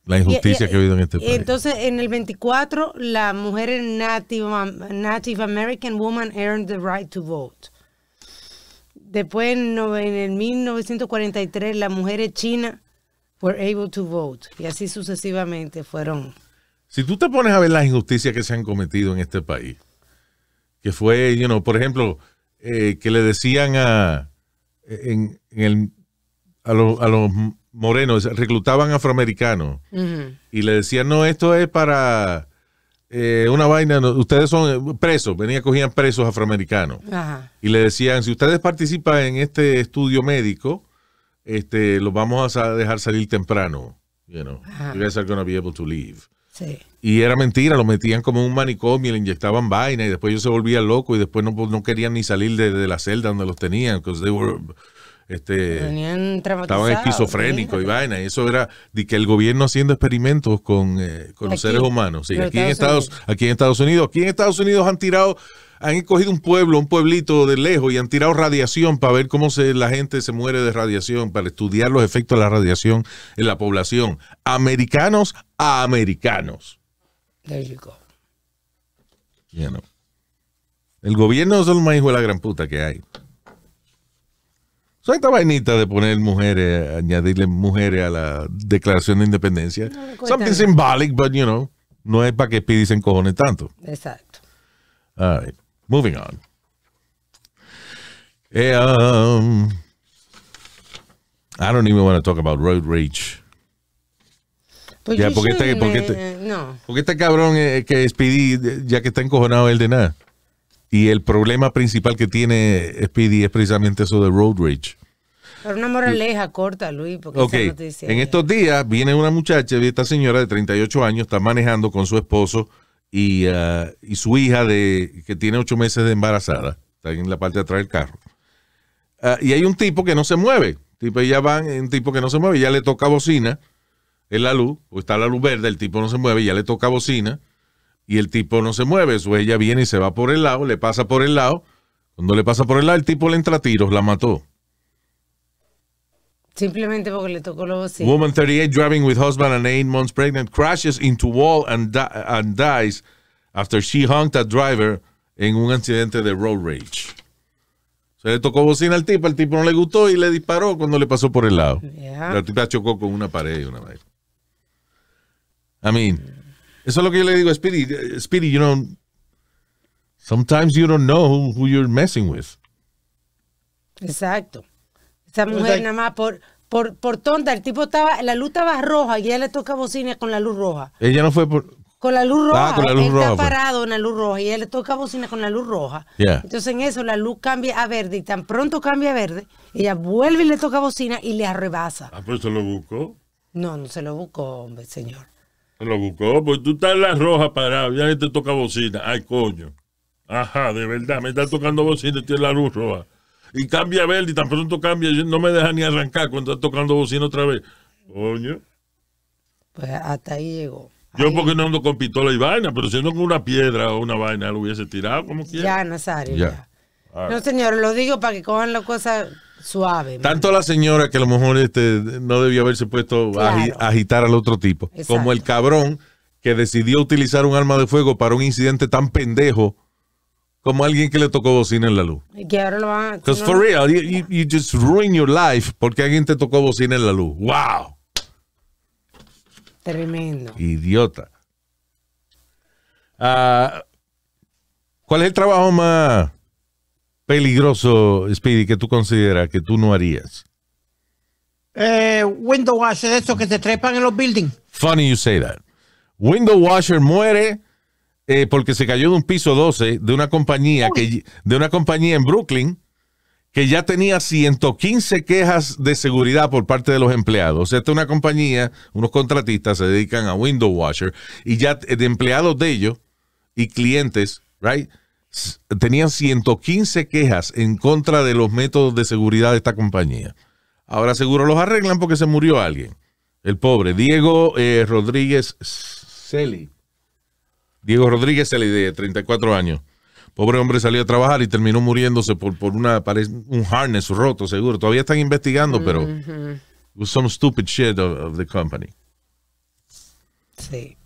La injusticia que ha habido en este país. Entonces, en el 24, las mujer Native, Native American woman earned the right to vote. Después, en, el 1943, las mujeres chinas were able to vote. Y así sucesivamente fueron si tú te pones a ver las injusticias que se han cometido en este país, que fue, you por ejemplo, eh, que le decían a, en, el, a, a, los morenos, reclutaban afroamericanos y le decían, no, esto es para eh, una vaina, ustedes son presos, venían, cogían presos afroamericanos y le decían, si ustedes participan en este estudio médico, este, los vamos a dejar salir temprano. You know, you guys y era mentira, lo metían como un manicomio, le inyectaban vaina y después ellos se volvían loco y después pues, no, querían ni salir de, la celda donde los tenían, este, estaban esquizofrénicos y vaina. Y eso era de que el gobierno haciendo experimentos con, eh, los seres humanos. aquí, Estados, aquí en Estados Unidos, aquí en Estados Unidos han tirado han escogido un pueblo, un pueblito de lejos y han tirado radiación para ver cómo se, la gente se muere de radiación, para estudiar los efectos de la radiación en la población. Americanos a americanos. There you go. El gobierno es el más hijo de la gran puta que hay. Son esta vainita de poner mujeres, añadirle mujeres a la declaración de independencia. Something symbolic, but you know, no es para que pidiesen cojones tanto. Exacto. All Moving on. Um, I don't even want to talk about road rage. Pues ya, este, este, eh, porque este, cabrón eh, que Speedy, ya que está encojonado él de nada. Y el problema principal que tiene Speedy es precisamente eso de road rage. Pero una moraleja corta, Luis, porque En estos días viene una muchacha, esta señora de 38 años, está manejando con su esposo Ah, y, su hija de, que tiene ocho meses de embarazada, está en la parte de atrás del carro. Ah, y hay un tipo que no se mueve, tipo ya van, un tipo que no se mueve, ya le toca bocina en la luz, o está la luz verde, el tipo no se mueve, ya le toca bocina y el tipo no se mueve, su ella viene y se va por el lado, le pasa por el lado, cuando le pasa por el lado el tipo le entra a tiros, la mató. Simplemente porque le tocó la bocina. Woman 38 driving with husband and 8 months pregnant crashes into wall and, and dies after she honked a driver en un accidente de road rage. Se le tocó bocina al tipo, al tipo no le gustó y le disparó cuando le pasó por el lado. Yeah. La chocó con una pared y una vaina. I mean, eso es lo que yo le digo a Speedy. Speedy, you know, sometimes you don't know who you're messing with. Exacto. Esa mujer nada más por, por, tonta, el tipo estaba, la luz estaba roja y ella le toca bocina con la luz roja. Ella no fue por... Con la luz ah, roja. Ah, con la luz roja, está parado en la luz roja y ella le toca bocina con la luz roja. Entonces en eso la luz cambia a verde y tan pronto cambia a verde, ella vuelve y le toca bocina y le arrebasa. Ah, pues se lo buscó. No, no se lo buscó, hombre, señor. Se lo buscó, pues tú estás en la roja parado, ya te toca bocina. Ay, coño. Ajá, de verdad, me está tocando bocina y tiene la luz roja y cambia a verde y tan pronto cambia, no me deja ni arrancar cuando está tocando bocina otra vez. Coño. Pues hasta ahí llegó. Yo porque no ando con pistola y vaina, pero si ando con una piedra o una vaina lo hubiese tirado como quiera. Ya, Nazario, ya. No, señor, lo digo para que cojan las cosas suave. Tanto la señora que a lo mejor este, no debió haberse puesto a agitar al otro tipo, como el cabrón que decidió utilizar un arma de fuego para un incidente tan pendejo como alguien que le tocó bocina en la luz. Que ahora lo van for real, you, just ruin your life porque alguien te tocó bocina en la luz. ¡Wow! Tremendo. Idiota. Ah, ¿Cuál es el trabajo más peligroso, Speedy, que tú consideras que tú no harías? Eh, window washer, eso que se trepan en los buildings. Funny you say that. Window washer muere eh, porque se cayó de un piso 12 de una compañía que, de una compañía en Brooklyn que ya tenía 115 quejas de seguridad por parte de los empleados. Esta es una compañía, unos contratistas se dedican a window washer y ya eh, de empleados de ellos y clientes, right, tenían 115 quejas en contra de los métodos de seguridad de esta compañía. Ahora seguro los arreglan porque se murió alguien. El pobre Diego eh, Rodríguez Celi Diego Rodríguez es la idea, 34 años. Pobre hombre salió a trabajar y terminó muriéndose por, por una, un harness roto, seguro. Todavía están investigando, pero. some stupid shit of, the company. Sí.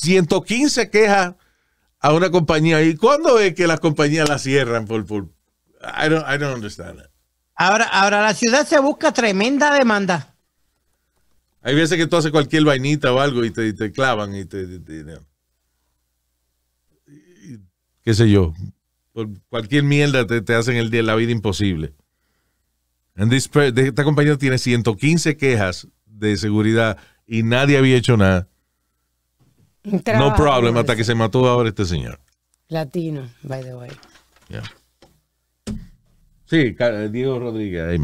115 quejas a una compañía. ¿Y cuándo es que las compañías la cierran? Por, I, don't, understand that. Ahora, ahora la ciudad se busca tremenda demanda. Hay veces que tú haces cualquier vainita o algo y te, te clavan y te qué sé yo, por cualquier mierda te, hacen el día la vida imposible. esta compañía tiene 115 quejas de seguridad y nadie había hecho nada. no problem, hasta que se mató ahora este señor. Latino, by the way. Sí, Diego Rodríguez, I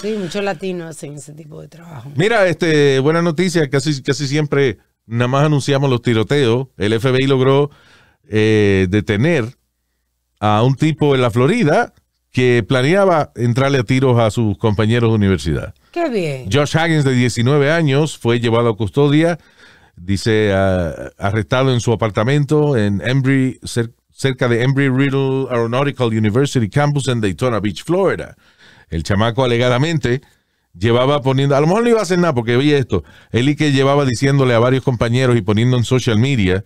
Sí, muchos latinos hacen ese tipo de trabajo. Mira, este, buena noticia, casi, casi siempre nada más anunciamos los tiroteos. El FBI logró eh, detener a un tipo en la Florida que planeaba entrarle a tiros a sus compañeros de universidad. Qué bien. Josh Higgins, de 19 años, fue llevado a custodia, dice, arrestado en su apartamento en Embry, cerca de Embry-Riddle Aeronautical University Campus en Daytona Beach, Florida. El chamaco alegadamente llevaba poniendo, a lo mejor no iba a hacer nada porque veía esto, él y que llevaba diciéndole a varios compañeros y poniendo en social media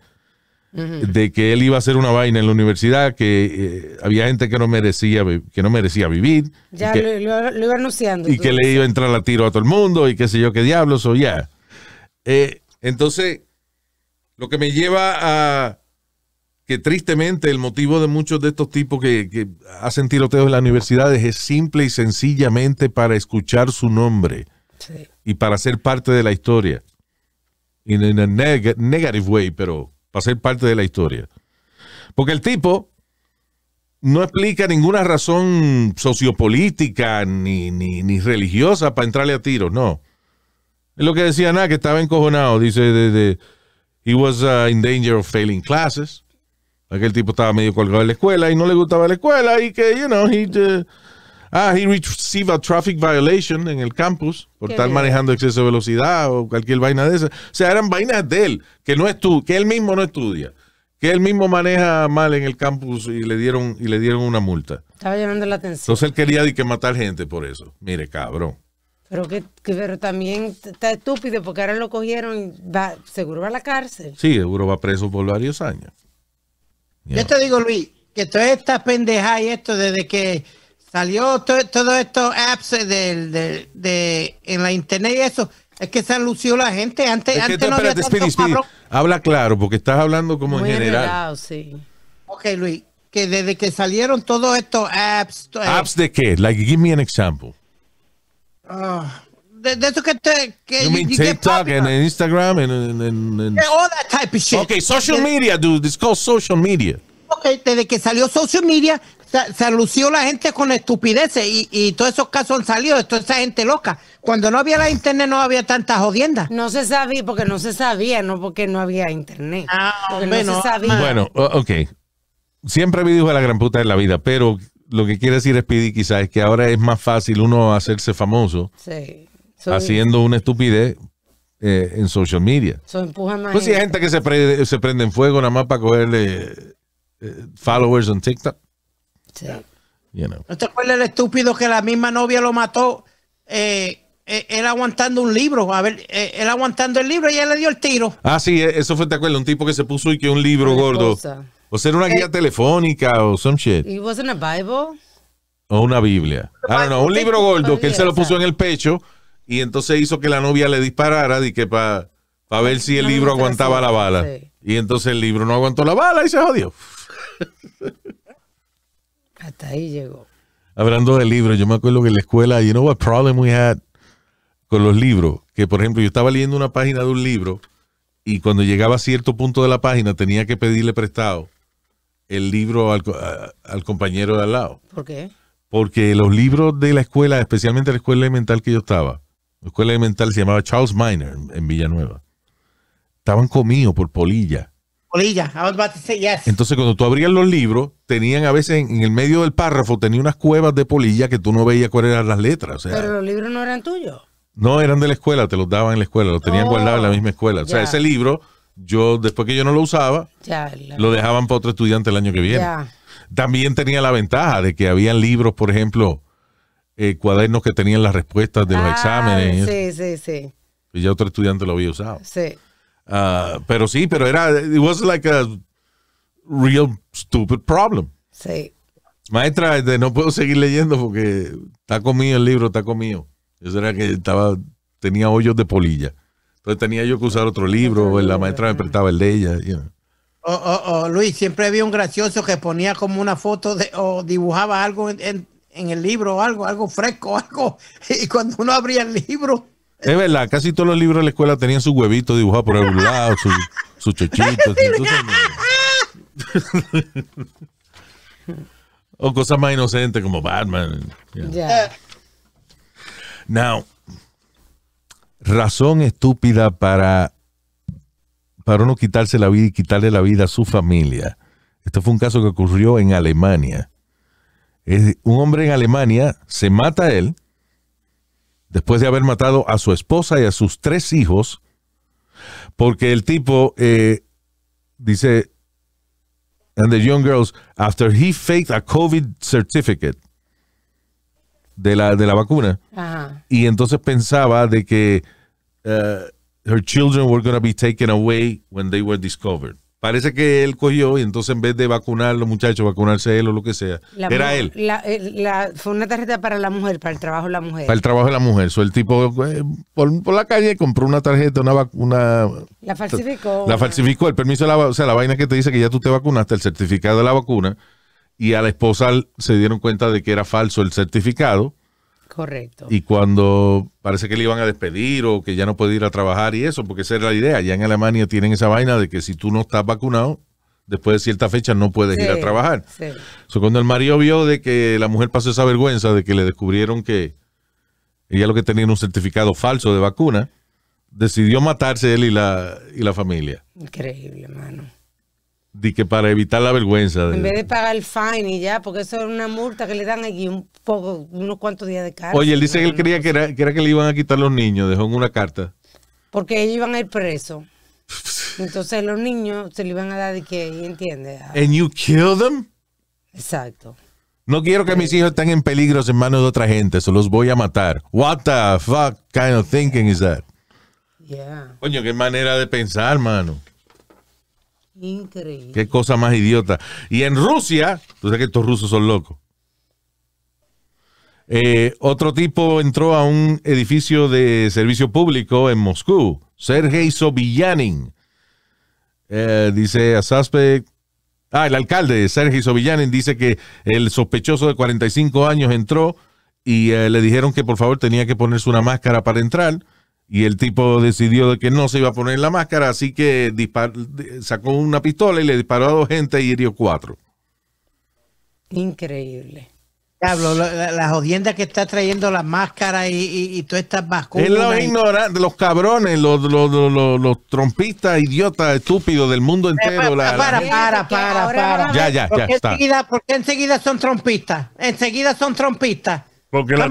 de que él iba a hacer una vaina en la universidad, que eh, había gente que no merecía, que no merecía vivir. lo, iba anunciando. Y que le iba a entrar a tiro a todo el mundo y qué sé yo qué diablos o ya. Eh, entonces, lo que me lleva a que tristemente el motivo de muchos de estos tipos que, que hacen tiroteos en las universidades es simple y sencillamente para escuchar su nombre y para ser parte de la historia. En a negative way, pero para ser parte de la historia. Porque el tipo no explica ninguna razón sociopolítica ni, ni, ni religiosa para entrarle a tiro, no. Es lo que decía nada que estaba encojonado, dice, de, he was uh, in danger of failing classes. Aquel tipo estaba medio colgado en la escuela y no le gustaba la escuela y que, you know, he... Uh, Ah, he received a traffic violation en el campus por estar manejando exceso de velocidad o cualquier vaina de esa. O sea, eran vainas de él, que no estudia, que él mismo no estudia, que él mismo maneja mal en el campus y le dieron y le dieron una multa. Estaba llamando la atención. Entonces él quería que matar gente por eso. Mire, cabrón. Pero que, pero también está estúpido porque ahora lo cogieron y va, seguro va a la cárcel. Sí, seguro va preso por varios años. Yeah. Yo te digo, Luis, que todas estas pendejadas y esto desde que Salió todo esto, apps del, de, de, en la internet y eso. Es que se alució la gente. Antes, antes no espérate, había Speedy, Habla claro, porque estás hablando como en general. Ok, Luis. Que desde que salieron todos estos apps. Eh, ¿Apps de qué? Like, give me an example. Uh, de, eso que te. Que you mean TikTok and, Instagram and, all that type of shit. Okay, social media, dude. It's called social media. Ok, desde que salió social media, se, alució la gente con estupideces y, y, todos esos casos han salido de toda esa gente loca. Cuando no había la internet no había tantas jodiendas. No se sabía, porque no se sabía, no porque no había internet. Ah, Bueno, ok. Siempre me dijo la gran puta en la vida, pero lo que quiere decir Speedy quizás es que ahora es más fácil uno hacerse famoso haciendo una estupidez eh, en social media. pues si hay gente que se, se prende en fuego nada más para cogerle eh, followers en TikTok. ¿No te acuerdas el estúpido que la misma novia lo mató? Eh, eh, él aguantando un libro, a ver, eh, él aguantando el libro y ella le dio el tiro. Ah, sí, eso fue, ¿te acuerdas? Un tipo que se puso y que un libro gordo. O ser una guía telefónica o some shit. It wasn't a Bible. O una Biblia. Ah, no, un libro gordo que él se lo puso en el pecho y entonces hizo que la novia le disparara y que para ver si el libro aguantaba la bala. Y entonces el libro no aguantó la bala y se jodió. Hasta ahí llegó. Hablando de libros, yo me acuerdo que en la escuela, you know what problem we had con los libros, que por ejemplo yo estaba leyendo una página de un libro y cuando llegaba a cierto punto de la página tenía que pedirle prestado el libro al, compañero de al lado. ¿Por qué? Porque los libros de la escuela, especialmente la escuela elemental que yo estaba, la escuela elemental se llamaba Charles Minor en Villanueva, estaban comidos por polilla polilla. Entonces, cuando tú abrías los libros, tenían a veces en, el medio del párrafo, tenía unas cuevas de polilla que tú no veías cuáles eran las letras. Pero los libros no eran tuyos. No, eran de la escuela, te los daban en la escuela, los tenían oh, guardados en la misma escuela. O sea, ese libro, yo después que yo no lo usaba, lo dejaban para otro estudiante el año que viene. También tenía la ventaja de que habían libros, por ejemplo, eh, cuadernos que tenían las respuestas de los ah, exámenes. Sí, sí, sí. Y ya otro estudiante lo había usado. Sí. Ah, pero sí, pero era, it was like a real stupid problem. Maestra, este, no puedo seguir leyendo porque está comido el libro, está comido. Eso era que estaba, tenía hoyos de polilla. Entonces tenía yo que usar otro libro, la maestra me prestaba el de ella. Oh, oh, oh, Luis, siempre había un gracioso que ponía como una foto de, o dibujaba algo en, el libro, algo, algo fresco, algo. Y cuando uno abría el libro, es verdad, casi todos los libros de la escuela tenían sus huevitos dibujados por algún lado, su, su o cosas más inocentes como Batman. Now, razón estúpida para, para uno quitarse la vida y quitarle la vida a su familia. Esto fue un caso que ocurrió en Alemania. un hombre en Alemania se mata a él después de haber matado a su esposa y a sus tres hijos, porque el tipo eh, dice, and the young girls, after he faked a COVID certificate de la, de la vacuna, y entonces pensaba de que eh, her children were going to be taken away when they were discovered. Parece que él cogió y entonces en vez de vacunar los muchachos, vacunarse él o lo que sea, era él. La, fue una tarjeta para la mujer, para el trabajo de la mujer. Para el trabajo de la mujer. Fue el tipo eh, por, la calle compró una tarjeta, una vacuna. La falsificó. La falsificó, el permiso, de la, o sea, la vaina que te dice que ya tú te vacunaste, el certificado de la vacuna. Y a la esposa se dieron cuenta de que era falso el certificado Correcto. Y cuando parece que le iban a despedir o que ya no puede ir a trabajar y eso, porque esa era la idea. Ya en Alemania tienen esa vaina de que si tú no estás vacunado, después de cierta fecha no puedes ir a trabajar. cuando el marido vio de que la mujer pasó esa vergüenza de que le descubrieron que ella lo que tenía era un certificado falso de vacuna, decidió matarse él y la, y la familia. Increíble, hermano de que para evitar la vergüenza. En vez de pagar el fine y ya, porque eso es una multa que le dan aquí un poco, unos cuantos días de cárcel. Oye, él dice que él creía que era, que le iban a quitar los niños, dejó en una carta. Porque ellos iban a ir presos. Entonces los niños se le iban a dar de que, entiende And you kill them? Exacto. No quiero que mis hijos estén en peligro en manos de otra gente, se los voy a matar. What the fuck kind of thinking is that? Yeah. Coño, qué manera de pensar, mano. Increíble. Qué cosa más idiota. Y en Rusia, tú sabes que estos rusos son locos. Eh, otro tipo entró a un edificio de servicio público en Moscú, Sergei Sobyanin, eh, dice a Ah, el alcalde Sergei Sobyanin, dice que el sospechoso de 45 años entró y eh, le dijeron que por favor tenía que ponerse una máscara para entrar y el tipo decidió de que no se iba a poner la máscara, así que sacó una pistola y le disparó a dos gente y hirió cuatro. Increíble. Pablo, las jodienda que está trayendo las máscara y, todas estas vacunas. Es los ignorantes, los cabrones, los, trompistas, idiotas, estúpidos del mundo eh, entero. Para, para, para, para, Ya, ya, ya. Porque, enseguida, porque enseguida son trompistas. Enseguida son trompistas. Porque la,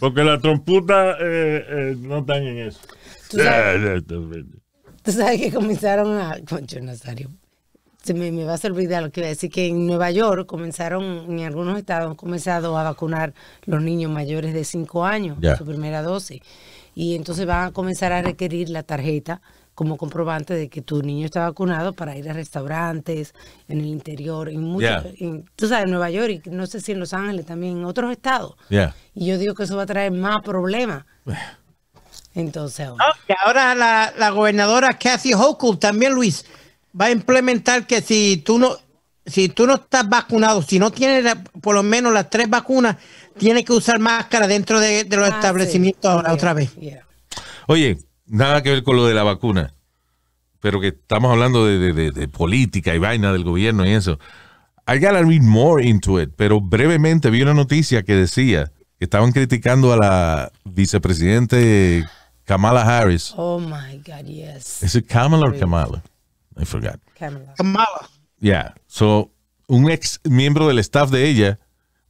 porque las tromputas eh, eh, no están en eso. ¿Tú sabes, que comenzaron a. Concho Nazario. Se me, va vas a olvidar lo que iba a decir, que en Nueva York comenzaron, en algunos estados han comenzado a vacunar los niños mayores de 5 años, su primera dosis. Y entonces van a comenzar a requerir la tarjeta como comprobante de que tu niño está vacunado para ir a restaurantes, en el interior, en muchos, en, Nueva York, y no sé si en Los Ángeles, también en otros estados. Y yo digo que eso va a traer más problemas. Entonces ahora. la, gobernadora Kathy Hochul también, Luis, va a implementar que si tú no, si tú no estás vacunado, si no tienes por lo menos las tres vacunas, tienes que usar máscara dentro de, los ah, establecimientos ahora otra vez. Oye, nada que ver con lo de la vacuna, pero que estamos hablando de, política y vaina del gobierno y eso. I gotta read more into it, pero brevemente vi una noticia que decía que estaban criticando a la vicepresidente Kamala Harris. Oh my God, yes. ¿Es Kamala o Kamala? I forgot. Kamala. Kamala. Yeah. So, un ex miembro del staff de ella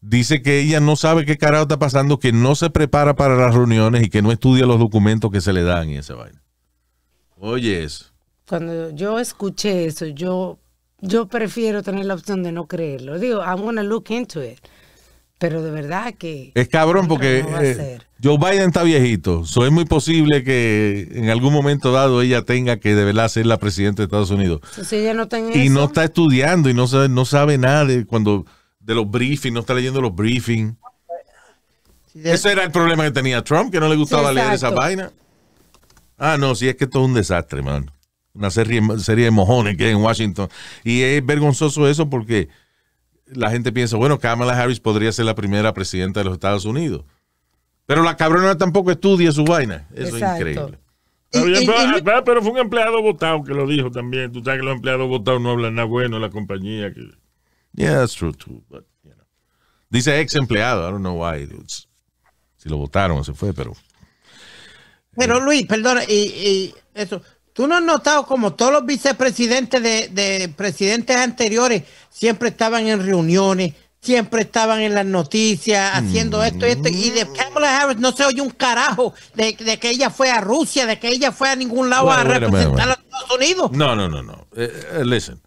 dice que ella no sabe qué carajo está pasando, que no se prepara para las reuniones y que no estudia los documentos que se le dan y ese vaina. Oye eso. Cuando yo escuché eso, yo, yo prefiero tener la opción de no creerlo. Digo, I'm gonna look into it. Pero de verdad que... Es cabrón porque eh, Joe Biden está viejito. es muy posible que en algún momento dado ella tenga que de verdad ser la presidenta de Estados Unidos. Si ella no y no está estudiando y no sabe, no sabe nada de cuando de los briefings, no está leyendo los briefings. Ese era el problema que tenía Trump, que no le gustaba leer esa vaina. Ah, no, sí, es que esto es un desastre, man Una serie, serie de mojones que hay en Washington. Y es vergonzoso eso porque la gente piensa, bueno, Kamala Harris podría ser la primera presidenta de los Estados Unidos. Pero la cabrona tampoco estudia su vaina. Eso es increíble. Ah, pero, fue un empleado votado que lo dijo también. Tú sabes que los empleados votados no hablan nada bueno en la compañía. Que... Yeah, es true too, but you know. Dice ex empleado, I don't know why. si lo votaron o se fue, pero. Pero eh, Luis, perdona, y, eso. Tú no has notado como todos los vicepresidentes de, presidentes anteriores siempre estaban en reuniones, siempre estaban en las noticias haciendo esto y esto. Y de mm. Kamala Harris no se oye un carajo de, que ella fue a Rusia, de que ella fue a ningún lado a representar a, Estados Unidos. No, no, no, no. Eh, eh, listen.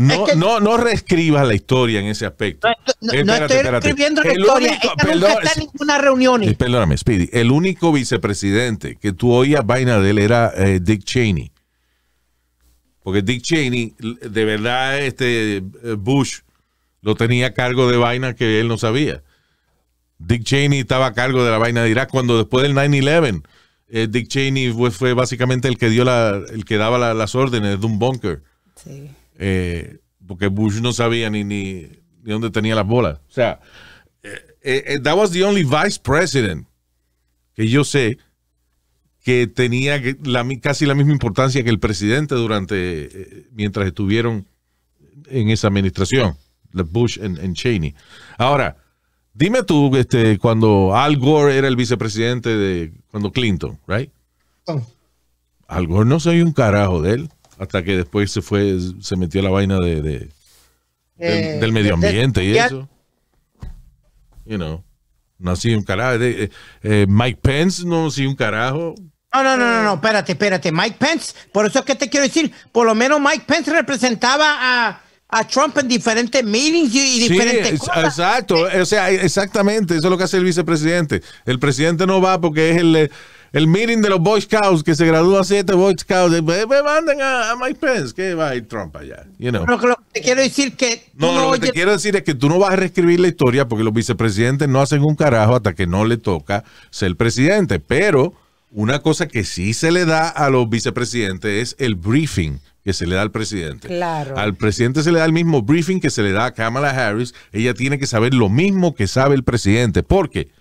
No, reescribas la historia en ese aspecto. No, estoy reescribiendo la historia. está en ninguna reunión. Eh, perdóname, Speedy. El único vicepresidente que tú oías vaina de él era eh, Dick Cheney. Porque Dick Cheney, de verdad, este eh, Bush lo tenía a cargo de vaina que él no sabía. Dick Cheney estaba a cargo de la vaina de Irak cuando después del 9-11, Dick Cheney fue, básicamente el que dio la, el que daba las órdenes de un bunker. Sí. Eh, porque Bush no sabía ni, ni, dónde tenía las bolas. O sea, eh, eh, that was the only vice president que yo sé que tenía casi la misma importancia que el presidente durante mientras estuvieron en esa administración, Bush en Cheney. Ahora, dime tú, este, cuando Al Gore era el vicepresidente de cuando Clinton, right? Oh. Al Gore no soy un carajo de él hasta que después se fue, se metió la vaina de, eh, del, medio ambiente y eso. You know. No un carajo. Eh, eh, Mike Pence no sí, un carajo. No, no, no, no, no, espérate, espérate. Mike Pence, por eso es que te quiero decir, por lo menos Mike Pence representaba a, Trump en diferentes meetings y, diferentes sí, Exacto, o sea, exactamente, eso es lo que hace el vicepresidente. El presidente no va porque es el el meeting de los Boy Scouts, que se gradúa siete Boy Scouts, eh, eh, me manden a, my Mike Pence, que va a ir Trump allá. You know. que te quiero decir que... No, lo que te quiero decir es que tú no vas a reescribir la historia porque los vicepresidentes no hacen un carajo hasta que no le toca ser presidente. Pero una cosa que sí se le da a los vicepresidentes es el briefing que se le da al presidente. Claro. Al presidente se le da el mismo briefing que se le da a Kamala Harris. Ella tiene que saber lo mismo que sabe el presidente. porque qué?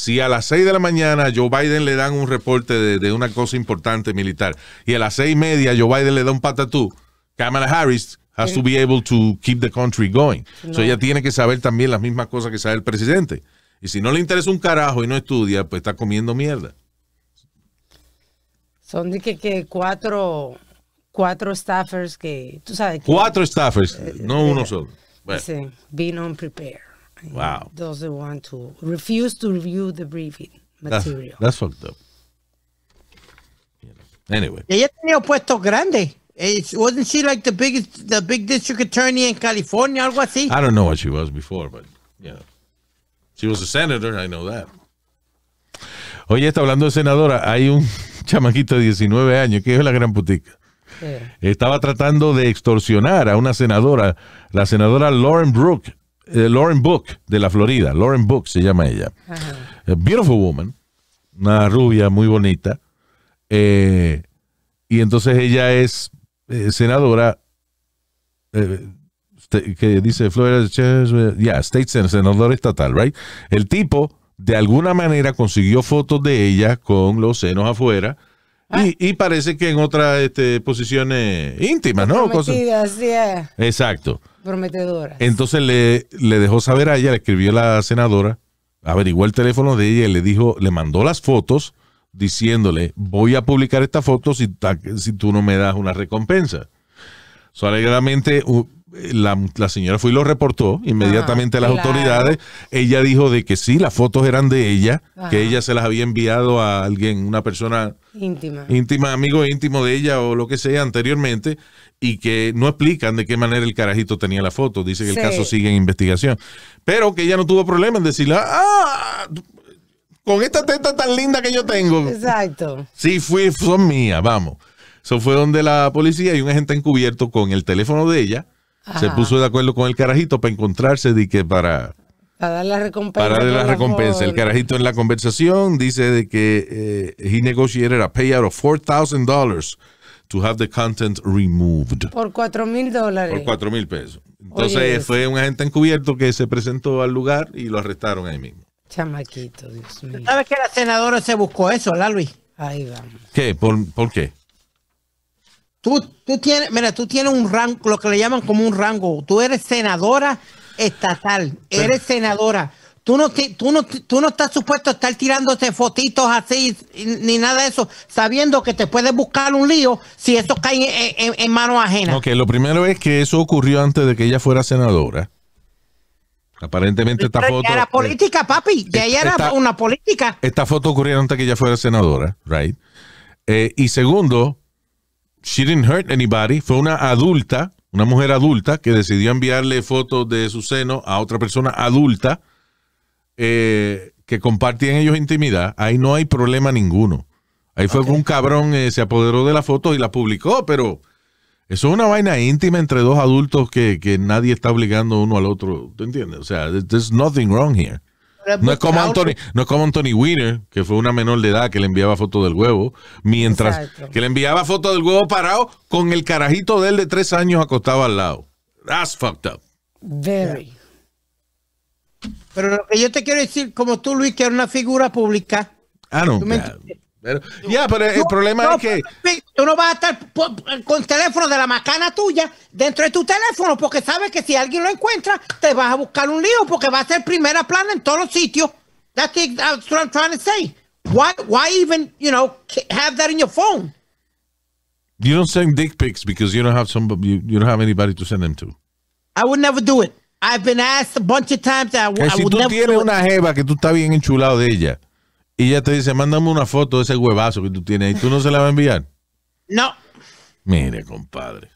Si a las 6 de la mañana Joe Biden le dan un reporte de, una cosa importante militar y a las seis y media Joe Biden le da un patatú, Kamala Harris has to be able to keep the country going. No. ella tiene que saber también las mismas cosas que sabe el presidente. Y si no le interesa un carajo y no estudia, pues está comiendo mierda. Son de que, cuatro, cuatro staffers que, tú sabes. Que, cuatro staffers, eh, no eh, uno solo. Bueno. be non prepared. Wow. Doesn't want to, refuse to review the briefing material. That's, fucked up. Anyway. Ella tenía puestos grandes. grande eh, wasn't she like the biggest, the big district attorney in California, algo así? I don't know what she was before, but yeah, she was a senator. I know that. Oye, está hablando de senadora. Hay un chamaquito de 19 años que es la gran putica. Estaba tratando de extorsionar a una senadora, la senadora Lauren Brooke, eh, Lauren Book de la Florida. Lauren Book se llama ella. Eh, beautiful woman. Una rubia muy bonita. Eh, y entonces ella es senadora. Este, que dice Florida, ya, yeah, State Senator, senador estatal, right? El tipo, de alguna manera, consiguió fotos de ella con los senos afuera Ah. Y, parece que en otras este, posiciones íntimas, ¿no? Cosas. sí. Eh. Exacto. Prometedoras. Entonces le, dejó saber a ella, le escribió la senadora, averiguó el teléfono de ella y le dijo, le mandó las fotos diciéndole, voy a publicar esta foto si, si tú no me das una recompensa. alegremente, la, señora fue y lo reportó inmediatamente a las ah, autoridades. Ella dijo de que sí, las fotos eran de ella, que ella se las había enviado a alguien, una persona íntima. íntima, amigo íntimo de ella o lo que sea anteriormente, y que no explican de qué manera el carajito tenía la foto. Dice que el caso sigue en investigación. Pero que ella no tuvo problema en decirle, ah, con esta teta tan linda que yo tengo. Exacto. Sí, fui, son mías, vamos. Eso fue donde la policía y un agente encubierto con el teléfono de ella se puso de acuerdo con el carajito para encontrarse de que para... Para dar la recompensa. darle la recompensa. El carajito en la conversación dice de que eh, he negotiated a payout of $4,000 to have the content removed. Por cuatro mil dólares. Por cuatro mil pesos. Entonces fue un agente encubierto que se presentó al lugar y lo arrestaron ahí mismo. Chamaquito, Dios ¿Sabes que la senadora se buscó eso, la Luis? Ahí vamos. ¿Qué? por qué? Tú, tú tienes, mira, tú tienes un rango, lo que le llaman como un rango. Tú eres senadora estatal, eres senadora. Tú no, tú, no, tú no estás supuesto a estar tirándose fotitos así ni nada de eso, sabiendo que te puedes buscar un lío si eso cae en, manos ajenas. Ok, lo primero es que eso ocurrió antes de que ella fuera senadora. Aparentemente esta foto. Ya era política, papi. de ella era una política. Esta foto ocurrió antes de que ella fuera senadora, right? Eh, y segundo, she didn't hurt anybody. Fue una adulta, una mujer adulta, que decidió enviarle fotos de su seno a otra persona adulta eh, que compartían ellos intimidad. Ahí no hay problema ninguno. Ahí fue un cabrón eh, se apoderó de la foto y la publicó, pero eso es una vaina íntima entre dos adultos que, nadie está obligando uno al otro. tú entiendes? O sea, there's nothing wrong here. No es, pues, como Anthony, no es como Anthony Weiner, que fue una menor de edad que le enviaba fotos del huevo, mientras que le enviaba fotos del huevo parado con el carajito de él de tres años acostado al lado. That's fucked up. Very. Pero lo que yo te quiero decir, como tú, Luis, que eres una figura pública. Ah, no. Pero, ya, pero el, problema es que. Tú no vas a estar con teléfono de la macana tuya dentro de tu teléfono, porque sabes que si alguien lo encuentra, te vas a buscar un lío, porque va a ser primera plana en todos los sitios. That's, the, that's what I'm trying to say. Why, why even, you know, have that in your phone? You don't send dick pics because you don't have somebody, you, don't have anybody to send them to. I would never do it. I've been asked a bunch of times that I, que I si would tú never tienes una jeva que tú estás bien enchulado de ella y ella te dice, mándame una foto de ese huevazo que tú tienes y tú no se la vas a enviar. No. Mire, compadre.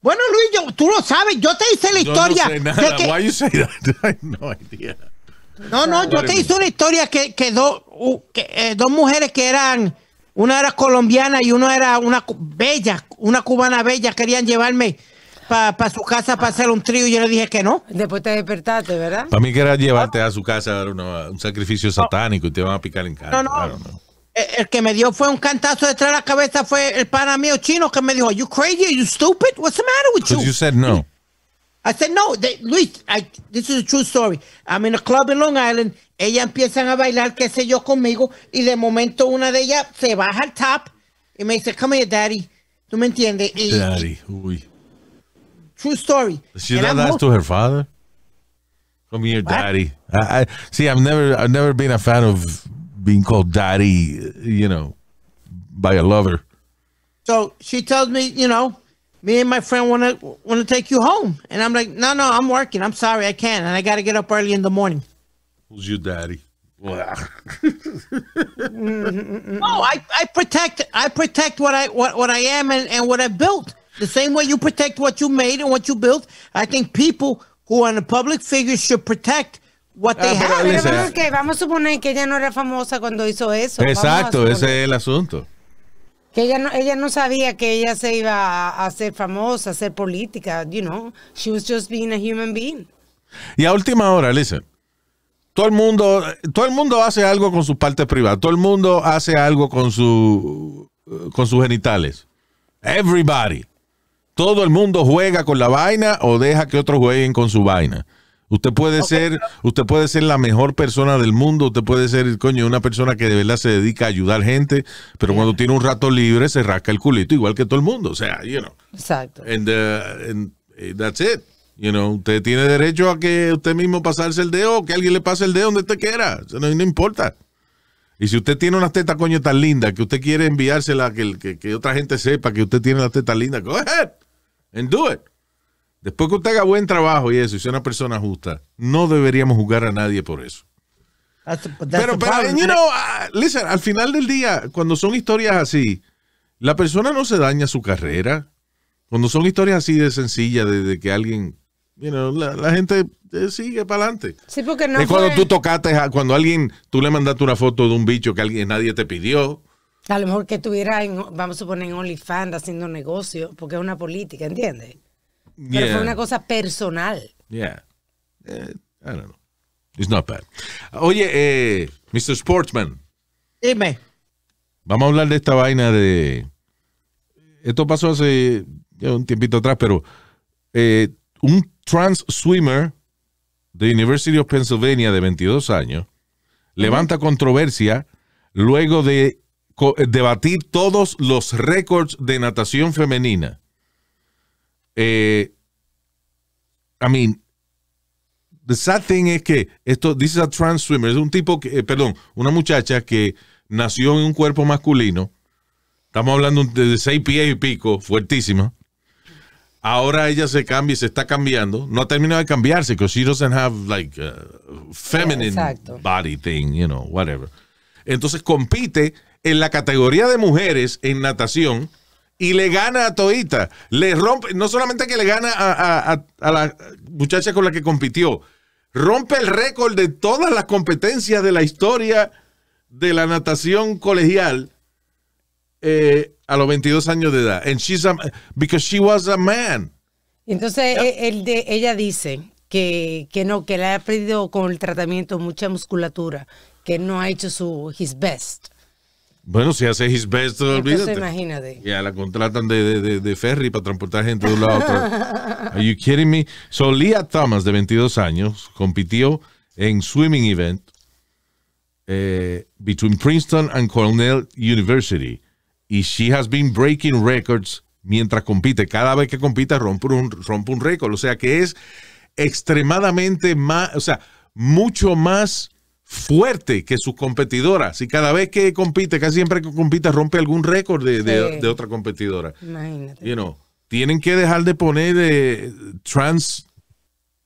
Bueno, Luis, tú lo sabes, yo te hice la historia. no no No, yo te hice una historia que, eh, dos mujeres que eran, una era colombiana y una era una bella, una cubana bella, querían llevarme para pa su casa para hacer un trío y yo le dije que no. Después te despertaste, ¿verdad? Para mí que era llevarte ah. a su casa a dar un sacrificio satánico y te van a picar en cara. No, no. El, que me dio fue un cantazo detrás de la cabeza fue el pana mío chino que me dijo, you crazy? Are you stupid? What's the matter with you? you said no. I said, no, Luis, I, this is a true story. I'm in a club in Long Island. Ellas empiezan a bailar, qué sé yo, conmigo. Y de momento una de ellas se baja al top y me dice, come here, daddy. ¿Tú me entiendes? Y, daddy, uy. True story. She and did that to her father. From your what? daddy. I, I see. I've never, I've never been a fan of being called daddy. You know, by a lover. So she tells me, you know, me and my friend want to want to take you home, and I'm like, no, no, I'm working. I'm sorry, I can't, and I got to get up early in the morning. Who's your daddy? Wow. no, I, I protect I protect what I what, what I am and, and what I built. The same way you protect what you made and what you built, I think people who are the public figures should protect what they ah, have. Pero vamos, que vamos a suponer que ella no era famosa cuando hizo eso. Exacto, ese es el asunto. Que ella no, ella no sabía que ella se iba a hacer famosa, a ser política, you know. She was just being a human being. Y a última hora, listen, Todo el mundo, todo el mundo hace algo con su parte privada. Todo el mundo hace algo con su con sus genitales. Everybody todo el mundo juega con la vaina o deja que otros jueguen con su vaina. Usted puede ser, usted puede ser la mejor persona del mundo, usted puede ser, coño, una persona que de verdad se dedica a ayudar gente, pero cuando tiene un rato libre se rasca el culito igual que todo el mundo, o sea, you know. Exacto. And, uh, eh, that's it. You know, usted tiene derecho a que usted mismo pasarse el dedo, que alguien le pase el dedo donde usted quiera, no, importa. Y si usted tiene unas tetas coño tan lindas que usted quiere enviársela que, otra gente sepa que usted tiene las tetas lindas, go and do it. Después que usted haga buen trabajo y eso, y sea una persona justa, no deberíamos juzgar a nadie por eso. pero, pero, ah, al final del día, cuando son historias así, la persona no se daña su carrera. Cuando son historias así de sencilla de, que alguien, la, gente eh, sigue para adelante. Sí, cuando tú tocaste, cuando alguien, tú le mandaste una foto de un bicho que alguien, nadie te pidió. A lo mejor que estuviera, vamos a suponer, en OnlyFans haciendo negocio, porque es una política, ¿entiendes? Pero fue una cosa personal. Yeah. Eh, I don't know. It's not bad. Oye, eh, Mr. Sportsman. Dime. Vamos a hablar de esta vaina de. Esto pasó hace un tiempito atrás, pero eh, un trans swimmer de University of Pennsylvania de 22 años levanta controversia luego de debatir todos los récords de natación femenina. Eh, I mean, the sad thing es que esto, this is a trans swimmer, es un tipo que, eh, perdón, una muchacha que nació en un cuerpo masculino. Estamos hablando de seis pies y pico, fuertísima. Ahora ella se cambia y se está cambiando. No ha terminado de cambiarse, because she doesn't have like a feminine body thing, you know, whatever. Entonces compite en la categoría de mujeres en natación y le gana a Toita. Le rompe, no solamente que le gana a, la muchacha con la que compitió, rompe el récord de todas las competencias de la historia de la natación colegial eh, a los 22 años de edad. And she's because she was a man. Entonces, eh, de, ella dice que, no, que le ha perdido con el tratamiento mucha musculatura, que no ha hecho su his best. Bueno, si hace his best, Entonces, Ya la contratan de, de, de, ferry para transportar gente de un lado a otro. Are you kidding me? So, Leah Thomas, de 22 años, compitió en swimming event eh, between Princeton and Cornell University. Y she has been breaking records mientras compite. Cada vez que compita, rompe un, rompe un récord. O sea que es extremadamente más, o sea, mucho más fuerte que sus competidoras. Y cada vez que compite, casi siempre que compite, rompe algún récord de, otra competidora. Imagínate. tienen que dejar de poner eh, trans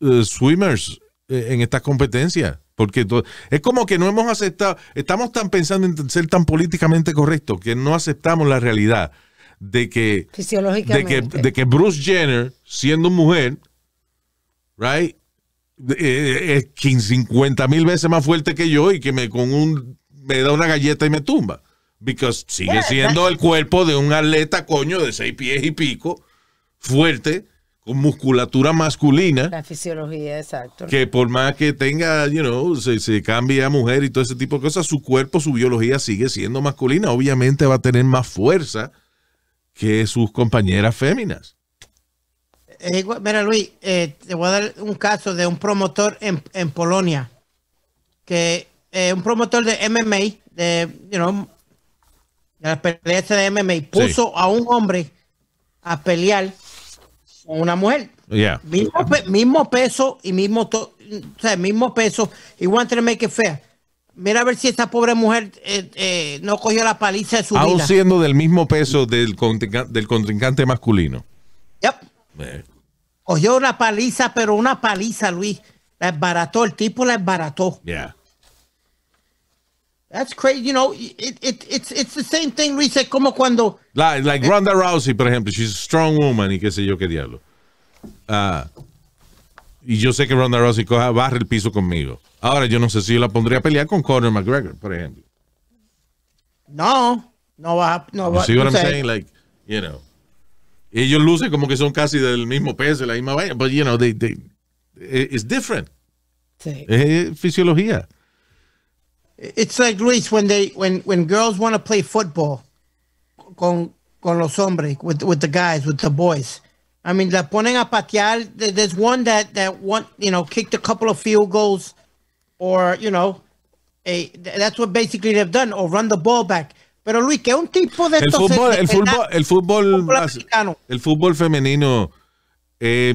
eh, swimmers eh, en estas competencias. Porque es como que no hemos aceptado, estamos tan pensando en ser tan políticamente correctos que no aceptamos la realidad de que, de que, de que Bruce Jenner, siendo mujer, right, eh, eh, es 50 mil veces más fuerte que yo y que me con un me da una galleta y me tumba. Because sigue siendo el cuerpo de un atleta, coño, de seis pies y pico, fuerte, con musculatura masculina. La fisiología, exacto. Que por más que tenga, you know, se, se cambie a mujer y todo ese tipo de cosas, su cuerpo, su biología sigue siendo masculina. Obviamente va a tener más fuerza que sus compañeras féminas. Eh, mira, Luis, eh, te voy a dar un caso de un promotor en, Polonia, que eh, un promotor de MMA, de, you know, de la MMA, puso a un hombre a pelear con una mujer. Mismo, peso y mismo, o sea, mismo peso. igual wanted que fea Mira a ver si esta pobre mujer no cogió la paliza de su Aún siendo del mismo peso del, contrincante, del contrincante masculino. Yep yo una paliza, pero una paliza, Luis. La embarató, el tipo la embarató. Yeah. That's crazy, you know, it, it, it's, it's the same thing, Luis, como cuando... Like, Ronda Rousey, por ejemplo, she's a strong woman y qué sé yo qué diablo. Ah, y yo sé que Ronda Rousey coja, barre el piso conmigo. Ahora, yo no sé si yo la pondría a pelear con Conor McGregor, por ejemplo. No, no va, no va. You see what I'm saying? Like, you know. ellos lucen como que son casi del mismo peso, de la misma vaina, but you know, they, they, it's different. Sí. Es fisiología. It's like Luis when they when when girls want to play football con con los hombres with with the guys with the boys. I mean, la ponen a patear. There's one that that one you know kicked a couple of field goals, or you know, a that's what basically they've done or run the ball back. Pero Luis, que un tipo de... El fútbol, el fútbol, el fútbol, fútbol femenino es eh,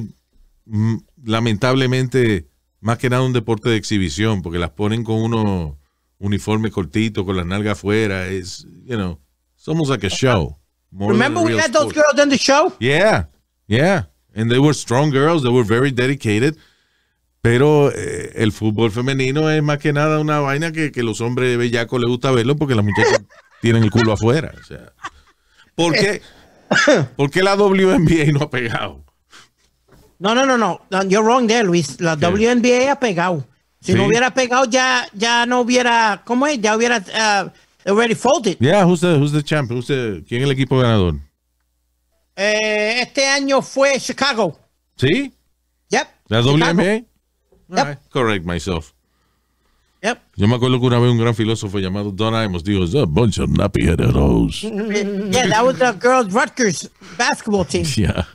lamentablemente más que nada un deporte de exhibición, porque las ponen con uno uniforme cortito, con las nalgas afuera. Es, you know, like a show. Remember we had those girls in the show? Yeah, yeah. And they were strong girls, they were very dedicated. Pero eh, el fútbol femenino es más que nada una vaina que, que los hombres bellacos les gusta verlo porque las muchachas tienen el culo afuera. O sea, ¿por, qué, ¿por qué la WNBA no ha pegado? No, no, no, no. You're wrong there, Luis. La WNBA ha pegado. Si no hubiera pegado, ya, ya no hubiera. ¿Cómo es? Ya hubiera uh, already folded. Yeah, who's the, who's the champ? ¿Quién es el equipo ganador? Eh, este año fue Chicago. ¿Sí? Yep. ¿La WNBA? yep. Correct myself. Yo me acuerdo que una vez un gran filósofo llamado Don Imus dijo, a bunch of nappy headed Yeah, that was the girls' Rutgers basketball team. Yeah.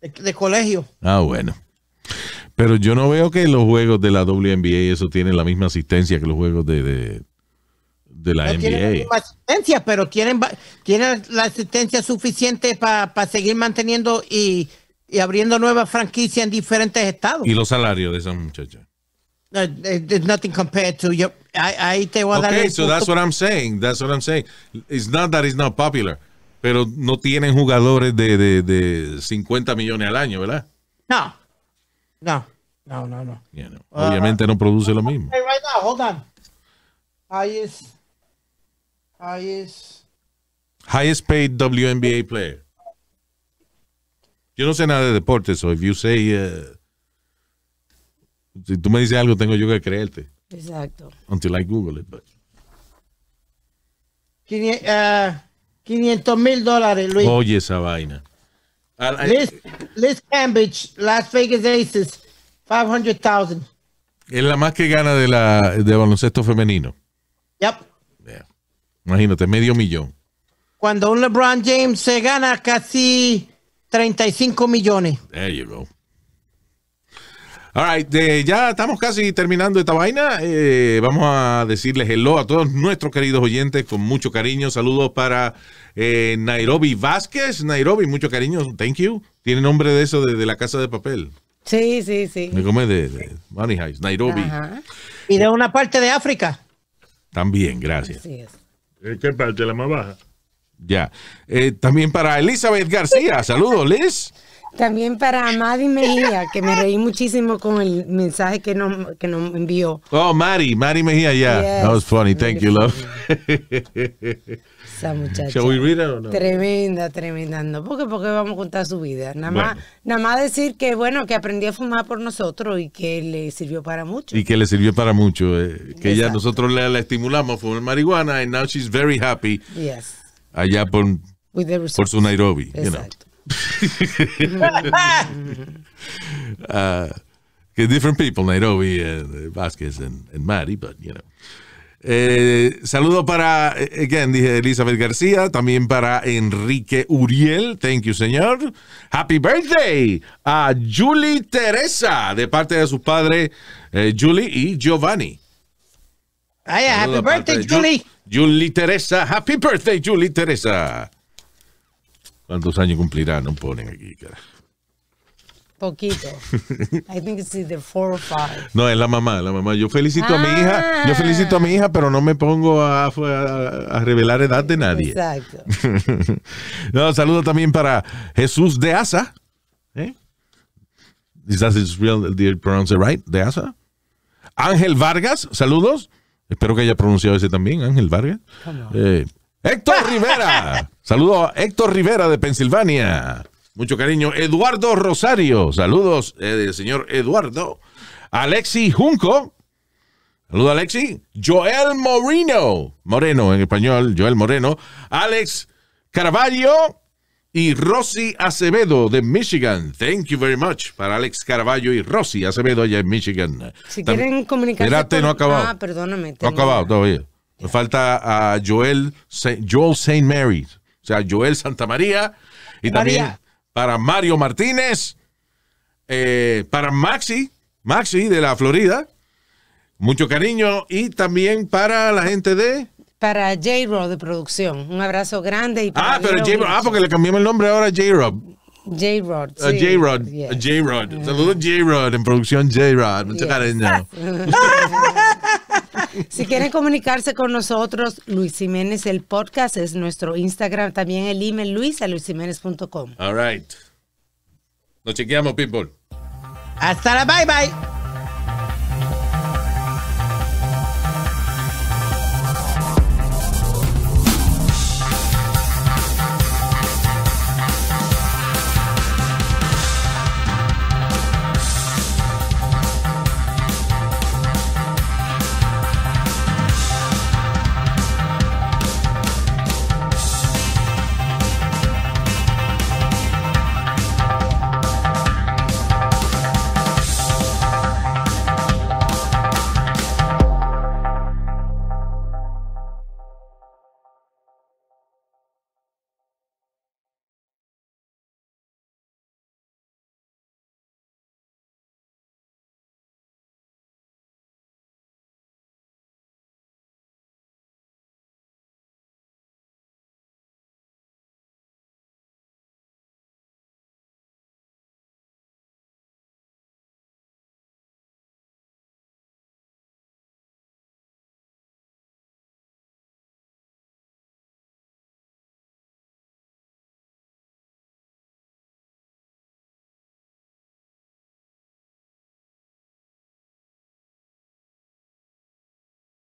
De, colegio. Ah, bueno. Pero yo no veo que los juegos de la WNBA eso tienen la misma asistencia que los juegos de, de, la NBA. asistencia, pero tienen, tienen la asistencia suficiente para seguir manteniendo y, y abriendo nuevas franquicias en diferentes estados. Y los salarios de esas muchachas. No, eh, there's nothing compared to your. I te voy a okay, so that's what I'm saying. That's what I'm saying. It's not that it's not popular, pero no tienen jugadores de, de, de 50 millones al año, ¿verdad? No. No. No, no, no. no. Uh, Obviamente no produce lo mismo. Hey, right now, hold on. Highest. Highest. Highest paid WNBA player. Yo no sé nada de deportes, so if you say. Uh, si tú me dices algo, tengo yo que creerte. Exacto. Until I Google it. 500 ah, mil dólares, Luis. Oye esa vaina. Liz, Cambridge, Las Vegas Aces, 500,000. Es la más que gana de, la, de baloncesto femenino. Yep. Imagínate, medio millón. Cuando un LeBron James se gana casi 35 millones. There you go. All right, eh, ya estamos casi terminando esta vaina. Eh, vamos a decirles hello a todos nuestros queridos oyentes con mucho cariño. Saludos para eh, Nairobi Vázquez. Nairobi, mucho cariño. Thank you. Tiene nombre de eso de, la casa de papel. Sí, sí, sí. Me come de, Money Nairobi. Y de una parte de África. También, gracias. es. ¿Qué parte? La más baja. Ya. también para Elizabeth García. Saludos, Liz. También para Madi Mejía, que me reí muchísimo con el mensaje que nos, que no envió. Oh, Mari, Mari Mejía, yeah. That was funny. Thank you, love. Esa muchacha. Shall we read it or no? Tremenda, tremenda. No, porque, porque vamos a contar su vida. Nada, más, nada más decir que, bueno, que aprendió a fumar por nosotros y que le sirvió para mucho. Y que le sirvió para mucho. Eh, que ya nosotros la, la, estimulamos a fumar marihuana and now she's very happy. Yes. Allá por, por su Nairobi. Exacto. You know. uh, different people, Nairobi, uh, Vázquez and, and Mari, but you know. Eh, saludo para, eh, again, dije Elizabeth García, también para Enrique Uriel, thank you señor. Happy birthday a Julie Teresa, de parte de su padre eh, Julie y Giovanni. Ay, happy birthday, Julie. Julie Teresa, happy birthday, Julie Teresa. ¿Cuántos años cumplirá? No ponen aquí, cara. Poquito. I think it's either four or five. No, es la mamá, la mamá. Yo felicito a mi hija, yo ah. felicito a mi hija, pero no me pongo a, revelar edad de nadie. Exacto. no, saludo también para Jesús de Asa. ¿Eh? Is that real, right? De Asa. Ángel Vargas, saludos. Espero que haya pronunciado ese también, Ángel Vargas. Eh, Héctor Rivera. Saludos a Héctor Rivera de Pensilvania. Mucho cariño. Eduardo Rosario. Saludos, eh, señor Eduardo. Alexi Junco. Saludos, Alexi. Joel Moreno. Moreno en español. Joel Moreno. Alex Caraballo y Rosy Acevedo de Michigan. Thank you very much para Alex Caraballo y Rosy Acevedo allá en Michigan. Si quieren comunicarse. no ha acabado. Ah, no ha acabado todavía. Me falta a Joel, Joel St. Mary's. O sea, Joel Santamaría y también para Mario Martínez, eh, para Maxi, Maxi de la Florida. Mucho cariño y también para la gente de para j rod de producción. Un abrazo grande. Y ah, j Ah, porque le cambiamos el nombre ahora a j rod J-Rod. J-Rod. J-Rod. Saludos J-Rod en producción J-Rod. Mucho cariño. Si quieren comunicarse con nosotros, Luis Jiménez, el podcast es nuestro Instagram, también el email luis a All right. Nos chequeamos, people. Hasta la bye bye.